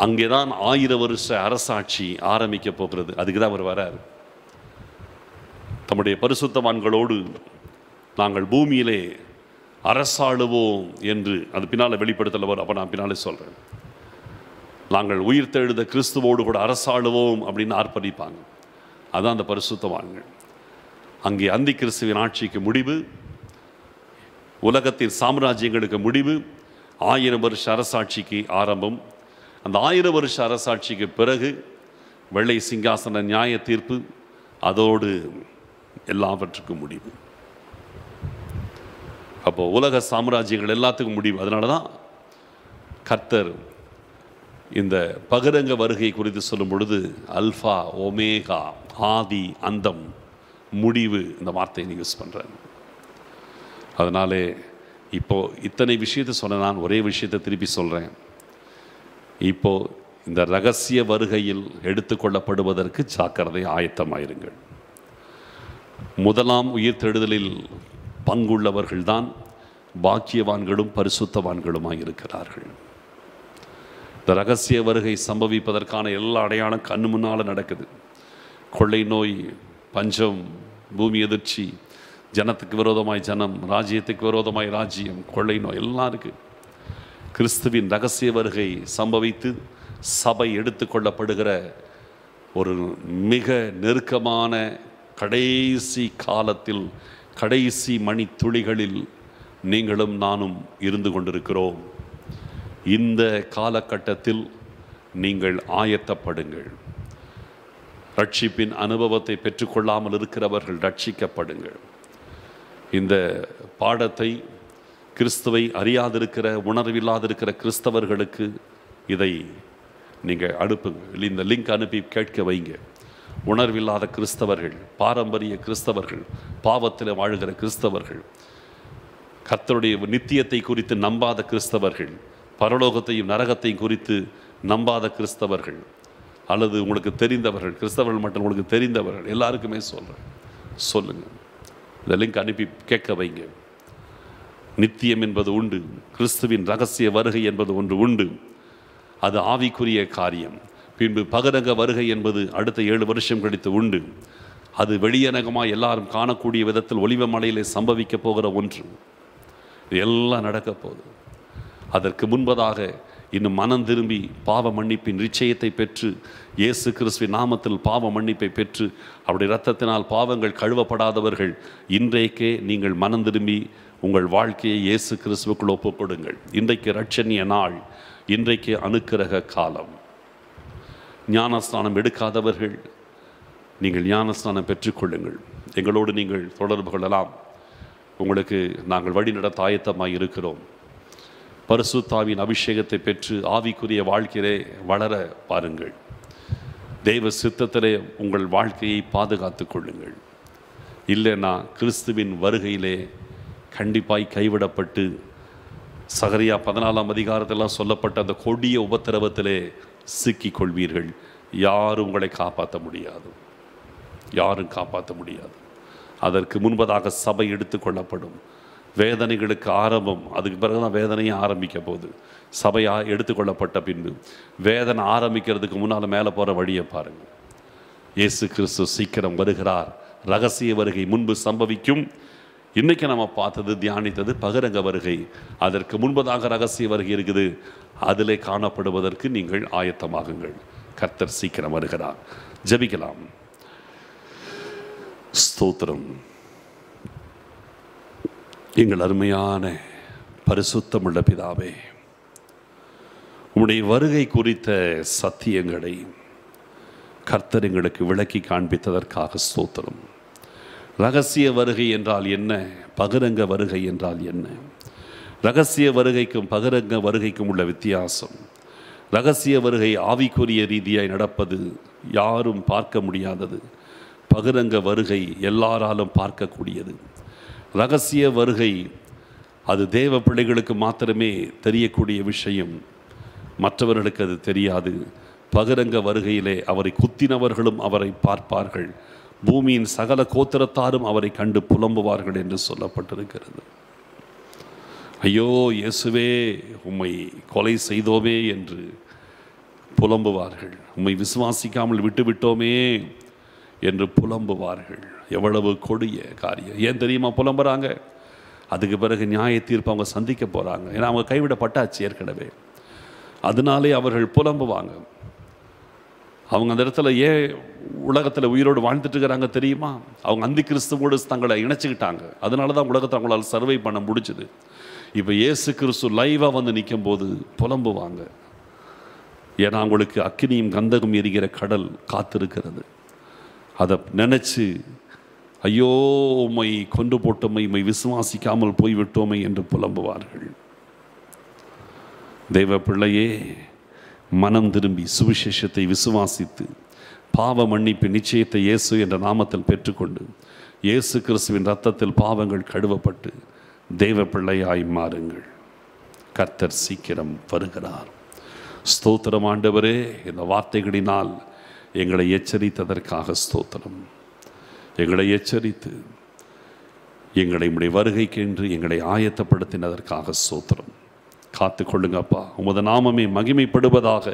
அங்கேதான் ஆயிர ஆயிரம் வருஷ அரசாட்சி ஆரம்பிக்க போகிறது அதுக்கு தான் அவர் வரார் தம்முடைய பரிசுத்தவான்களோடு நாங்கள் பூமியிலே அரசாளுவோம் என்று அது பின்னால் வெளிப்படுத்தல வரும் அப்போ நான் பின்னாலே சொல்கிறேன் நாங்கள் உயிர் தெழுத கிறிஸ்துவோடு கூட அரசாளுவோம் அப்படின்னு ஆர்ப்பரிப்பாங்க அதுதான் அந்த பரிசுத்தவான்கள் அங்கே அந்தி கிறிஸ்துவின் ஆட்சிக்கு முடிவு உலகத்தின் சாம்ராஜ்யங்களுக்கு முடிவு ஆயிரம் வருஷ அரசாட்சிக்கு ஆரம்பம் அந்த ஆயிரம் வருஷ அரசாட்சிக்கு பிறகு வெள்ளை சிங்காசன நியாய தீர்ப்பு அதோடு எல்லாவற்றுக்கும் முடிவு அப்போ உலக சாம்ராஜ்யங்கள் எல்லாத்துக்கும் முடிவு அதனால தான் கர்த்தர் இந்த பகிரங்க வருகை குறித்து சொல்லும் பொழுது அல்ஃபா ஒமேகா ஆதி அந்தம் முடிவு இந்த வார்த்தையை யூஸ் பண்ணுறேன் அதனாலே இப்போது இத்தனை விஷயத்தை சொன்ன நான் ஒரே விஷயத்தை திருப்பி சொல்கிறேன் இப்போது இந்த ரகசிய வருகையில் எடுத்துக்கொள்ளப்படுவதற்கு ஜாக்கிரதை ஆயத்தமாயிருங்கள் முதலாம் உயிர் தெடுதலில் பங்குள்ளவர்கள்தான் பாக்கியவான்களும் பரிசுத்தவான்களுமாக இருக்கிறார்கள் இந்த ரகசிய வருகை சம்பவிப்பதற்கான எல்லா அடையாளம் கண்ணு முன்னால் நடக்குது கொள்ளை நோய் பஞ்சம் பூமி எதிர்ச்சி ஜனத்துக்கு விரோதமாய் ஜனம் ராஜ்யத்துக்கு விரோதமாய் ராஜ்யம் கொள்ளை நோய் எல்லாம் இருக்குது கிறிஸ்துவின் ரகசிய வருகை சம்பவித்து சபை எடுத்துக்கொள்ளப்படுகிற ஒரு மிக நெருக்கமான கடைசி காலத்தில் கடைசி மணி துளிகளில் நீங்களும் நானும் இருந்து கொண்டிருக்கிறோம் இந்த காலகட்டத்தில் நீங்கள் ஆயத்தப்படுங்கள் ரட்சிப்பின் அனுபவத்தை பெற்றுக்கொள்ளாமல் இருக்கிறவர்கள் ரட்சிக்கப்படுங்கள் இந்த பாடத்தை கிறிஸ்துவை அறியாதிருக்கிற உணர்வில்லாதிருக்கிற கிறிஸ்தவர்களுக்கு இதை நீங்கள் அனுப்புங்க இந்த லிங்க் அனுப்பி கேட்க வைங்க உணர்வில்லாத கிறிஸ்தவர்கள் பாரம்பரிய கிறிஸ்தவர்கள் பாவத்தில் வாழ்கிற கிறிஸ்தவர்கள் கத்தருடைய நித்தியத்தை குறித்து நம்பாத கிறிஸ்தவர்கள் பரலோகத்தையும் நரகத்தையும் குறித்து நம்பாத கிறிஸ்தவர்கள் அல்லது உங்களுக்கு தெரிந்தவர்கள் கிறிஸ்தவர்கள் மட்டும் உங்களுக்கு தெரிந்தவர்கள் எல்லாருக்குமே சொல்கிறேன் சொல்லுங்கள் இந்த லிங்க் அனுப்பி கேட்க வைங்க நித்தியம் என்பது உண்டு கிறிஸ்துவின் ரகசிய வருகை என்பது ஒன்று உண்டு அது ஆவிக்குரிய காரியம் பின்பு பகரங்க வருகை என்பது அடுத்த ஏழு வருஷம் கழித்து உண்டு அது வெளியனகமாக எல்லாரும் காணக்கூடிய விதத்தில் ஒளிவ மலையிலே சம்பவிக்கப் போகிற ஒன்று இது எல்லாம் நடக்கப் அதற்கு முன்பதாக இன்னும் மனம் திரும்பி பாவ மன்னிப்பின் நிச்சயத்தை பெற்று இயேசு கிறிஸ்துவ நாமத்தில் பாவ மன்னிப்பை பெற்று அவருடைய இரத்தத்தினால் பாவங்கள் கழுவப்படாதவர்கள் இன்றைக்கே நீங்கள் மனம் திரும்பி உங்கள் வாழ்க்கையை இயேசு கிறிஸ்துவுக்குள் ஒப்புக் கொடுங்கள் இன்றைக்கு ரட்சணிய நாள் இன்றைக்கு அணுக்கிரக காலம் ஞானஸ்தானம் எடுக்காதவர்கள் நீங்கள் ஞானஸ்தானம் பெற்றுக்கொள்ளுங்கள் எங்களோடு நீங்கள் தொடர்பு கொள்ளலாம் உங்களுக்கு நாங்கள் வழிநடத்த ஆயத்தமாக இருக்கிறோம் பரிசுத்தாவின் அபிஷேகத்தை பெற்று ஆவிக்குரிய வாழ்க்கையிலே வளர பாருங்கள் தெய்வ சித்தத்திலே உங்கள் வாழ்க்கையை பாதுகாத்து கொள்ளுங்கள் இல்லைன்னா கிறிஸ்துவின் வருகையிலே கண்டிப்பாய் கைவிடப்பட்டு சகரியா பதினாலாம் அதிகாரத்திலாம் சொல்லப்பட்ட அந்த கொடிய உபத்திரவத்திலே சிக்கிக் கொள்வீர்கள் யாரும் உங்களை காப்பாற்ற முடியாது யாரும் காப்பாற்ற முடியாது அதற்கு முன்பதாக சபை எடுத்து கொள்ளப்படும் வேதனைகளுக்கு ஆரம்பம் அதுக்கு பிறகு தான் வேதனையும் ஆரம்பிக்க போகுது சபையாக எடுத்துக்கொள்ளப்பட்ட பின்பு வேதனை ஆரம்பிக்கிறதுக்கு முன்னால் மேலே போகிற வழியை பாருங்கள் இயேசு கிறிஸ்து சீக்கிரம் வருகிறார் ரகசிய வருகை முன்பு சம்பவிக்கும் இன்றைக்கி நம்ம பார்த்தது தியானித்தது பகிரங்க வருகை அதற்கு முன்பதாக ரகசிய வருகை இருக்குது அதிலே காணப்படுவதற்கு நீங்கள் ஆயத்தமாகுங்கள் கர்த்தர் சீக்கிரம் வருகிறார் ஜபிக்கலாம் ஸ்தோத்திரம் எங்கள் அருமையான பரிசுத்தமுள்ள பிதாவே உம்முடைய வருகை குறித்த சத்தியங்களை கர்த்தர் எங்களுக்கு விளக்கி காண்பித்ததற்காக ஸ்தோத்திரம் ரகசிய வருகை என்றால் என்ன பகிரங்க வருகை என்றால் என்ன ரகசிய வருகைக்கும் பகிரங்க வருகைக்கும் உள்ள வித்தியாசம் ரகசிய வருகை ஆவிக்குரிய ரீதியாய் நடப்பது யாரும் பார்க்க முடியாதது பகிரங்க வருகை எல்லாராலும் பார்க்கக்கூடியது ரகசிய வருகை அது தேவ பிள்ளைகளுக்கு மாத்திரமே தெரியக்கூடிய விஷயம் மற்றவர்களுக்கு அது தெரியாது பகிரங்க வருகையிலே அவரை குத்தினவர்களும் அவரை பார்ப்பார்கள் பூமியின் சகல கோத்திரத்தாரும் அவரை கண்டு புலம்புவார்கள் என்று சொல்லப்பட்டிருக்கிறது ஐயோ இயேசுவே உம்மை கொலை செய்தோமே என்று புலம்புவார்கள் உம்மை விசுவாசிக்காமல் விட்டுவிட்டோமே என்று புலம்புவார்கள் எவ்வளவு கொடிய காரியம் ஏன் தெரியுமா புலம்புறாங்க அதுக்கு பிறகு நியாய தீர்ப்பு அவங்க சந்திக்க போகிறாங்க ஏன்னா அவங்க கைவிடப்பட்டாச்சு ஏற்கனவே அதனாலே அவர்கள் புலம்புவாங்க அவங்க அந்த இடத்துல ஏன் உலகத்தில் உயிரோடு வாழ்ந்துட்டு இருக்கிறாங்க தெரியுமா அவங்க அந்தி கிறிஸ்துவோடு தங்களை இணைச்சிக்கிட்டாங்க அதனால தான் உலகத்தை அவங்களால் சர்வை பண்ண முடிச்சுது இப்போ ஏசு கிறிஸ்து லைவாக வந்து நிற்கும் போது புலம்புவாங்க ஏன்னா அவங்களுக்கு அக்கினியும் கந்தகம் எரிகிற கடல் காத்திருக்கிறது அதை நினச்சி ஐயோ உம்மை கொண்டு போட்டோமை உம்மை விசுவாசிக்காமல் போய்விட்டோமை என்று புலம்புவார்கள் தெய்வ பிள்ளையே மனம் திரும்பி சுவிசேஷத்தை விசுவாசித்து பாவ மன்னிப்பு நிச்சயத்தை இயேசு என்ற நாமத்தில் பெற்றுக்கொண்டு இயேசு கிறிஸ்துவின் ரத்தத்தில் பாவங்கள் கழுவப்பட்டு தெய்வ பிள்ளையாய் மாறுங்கள் கர்த்தர் சீக்கிரம் வருகிறார் ஸ்தோத்திரம் ஆண்டவரே இந்த வார்த்தைகளினால் எங்களை எச்சரித்ததற்காக ஸ்தோத்திரம் எங்களை எச்சரித்து எங்களை உடைய வருகைக்கு என்று எங்களை ஆயத்தப்படுத்தினதற்காக சோத்திரம் காத்து கொள்ளுங்க அப்பா உமது நாமமே மகிமைப்படுவதாக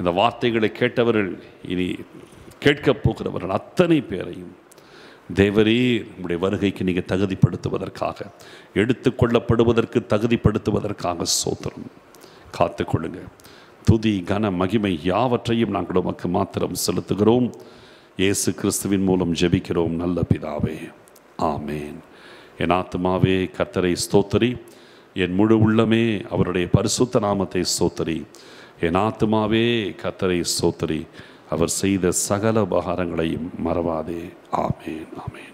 இந்த வார்த்தைகளை கேட்டவர்கள் இனி கேட்கப் போகிறவர்கள் அத்தனை பேரையும் தேவரே உங்களுடைய வருகைக்கு நீங்கள் தகுதிப்படுத்துவதற்காக எடுத்துக்கொள்ளப்படுவதற்கு தகுதிப்படுத்துவதற்காக சோத்திரம் காத்து கொள்ளுங்கள் துதி கன மகிமை யாவற்றையும் நாங்கள் உமக்கு மாத்திரம் செலுத்துகிறோம் இயேசு கிறிஸ்துவின் மூலம் ஜெபிக்கிறோம் நல்ல பிதாவே ஆமேன் என் ஆத்மாவே கத்தரை ஸ்தோத்தரி என் முழு உள்ளமே அவருடைய பரிசுத்த நாமத்தை ஸ்தோத்தரி என் ஆத்மாவே கத்தரை ஸ்தோத்தரி அவர் செய்த சகல உபகாரங்களையும் மறவாதே ஆமேன் ஆமேன்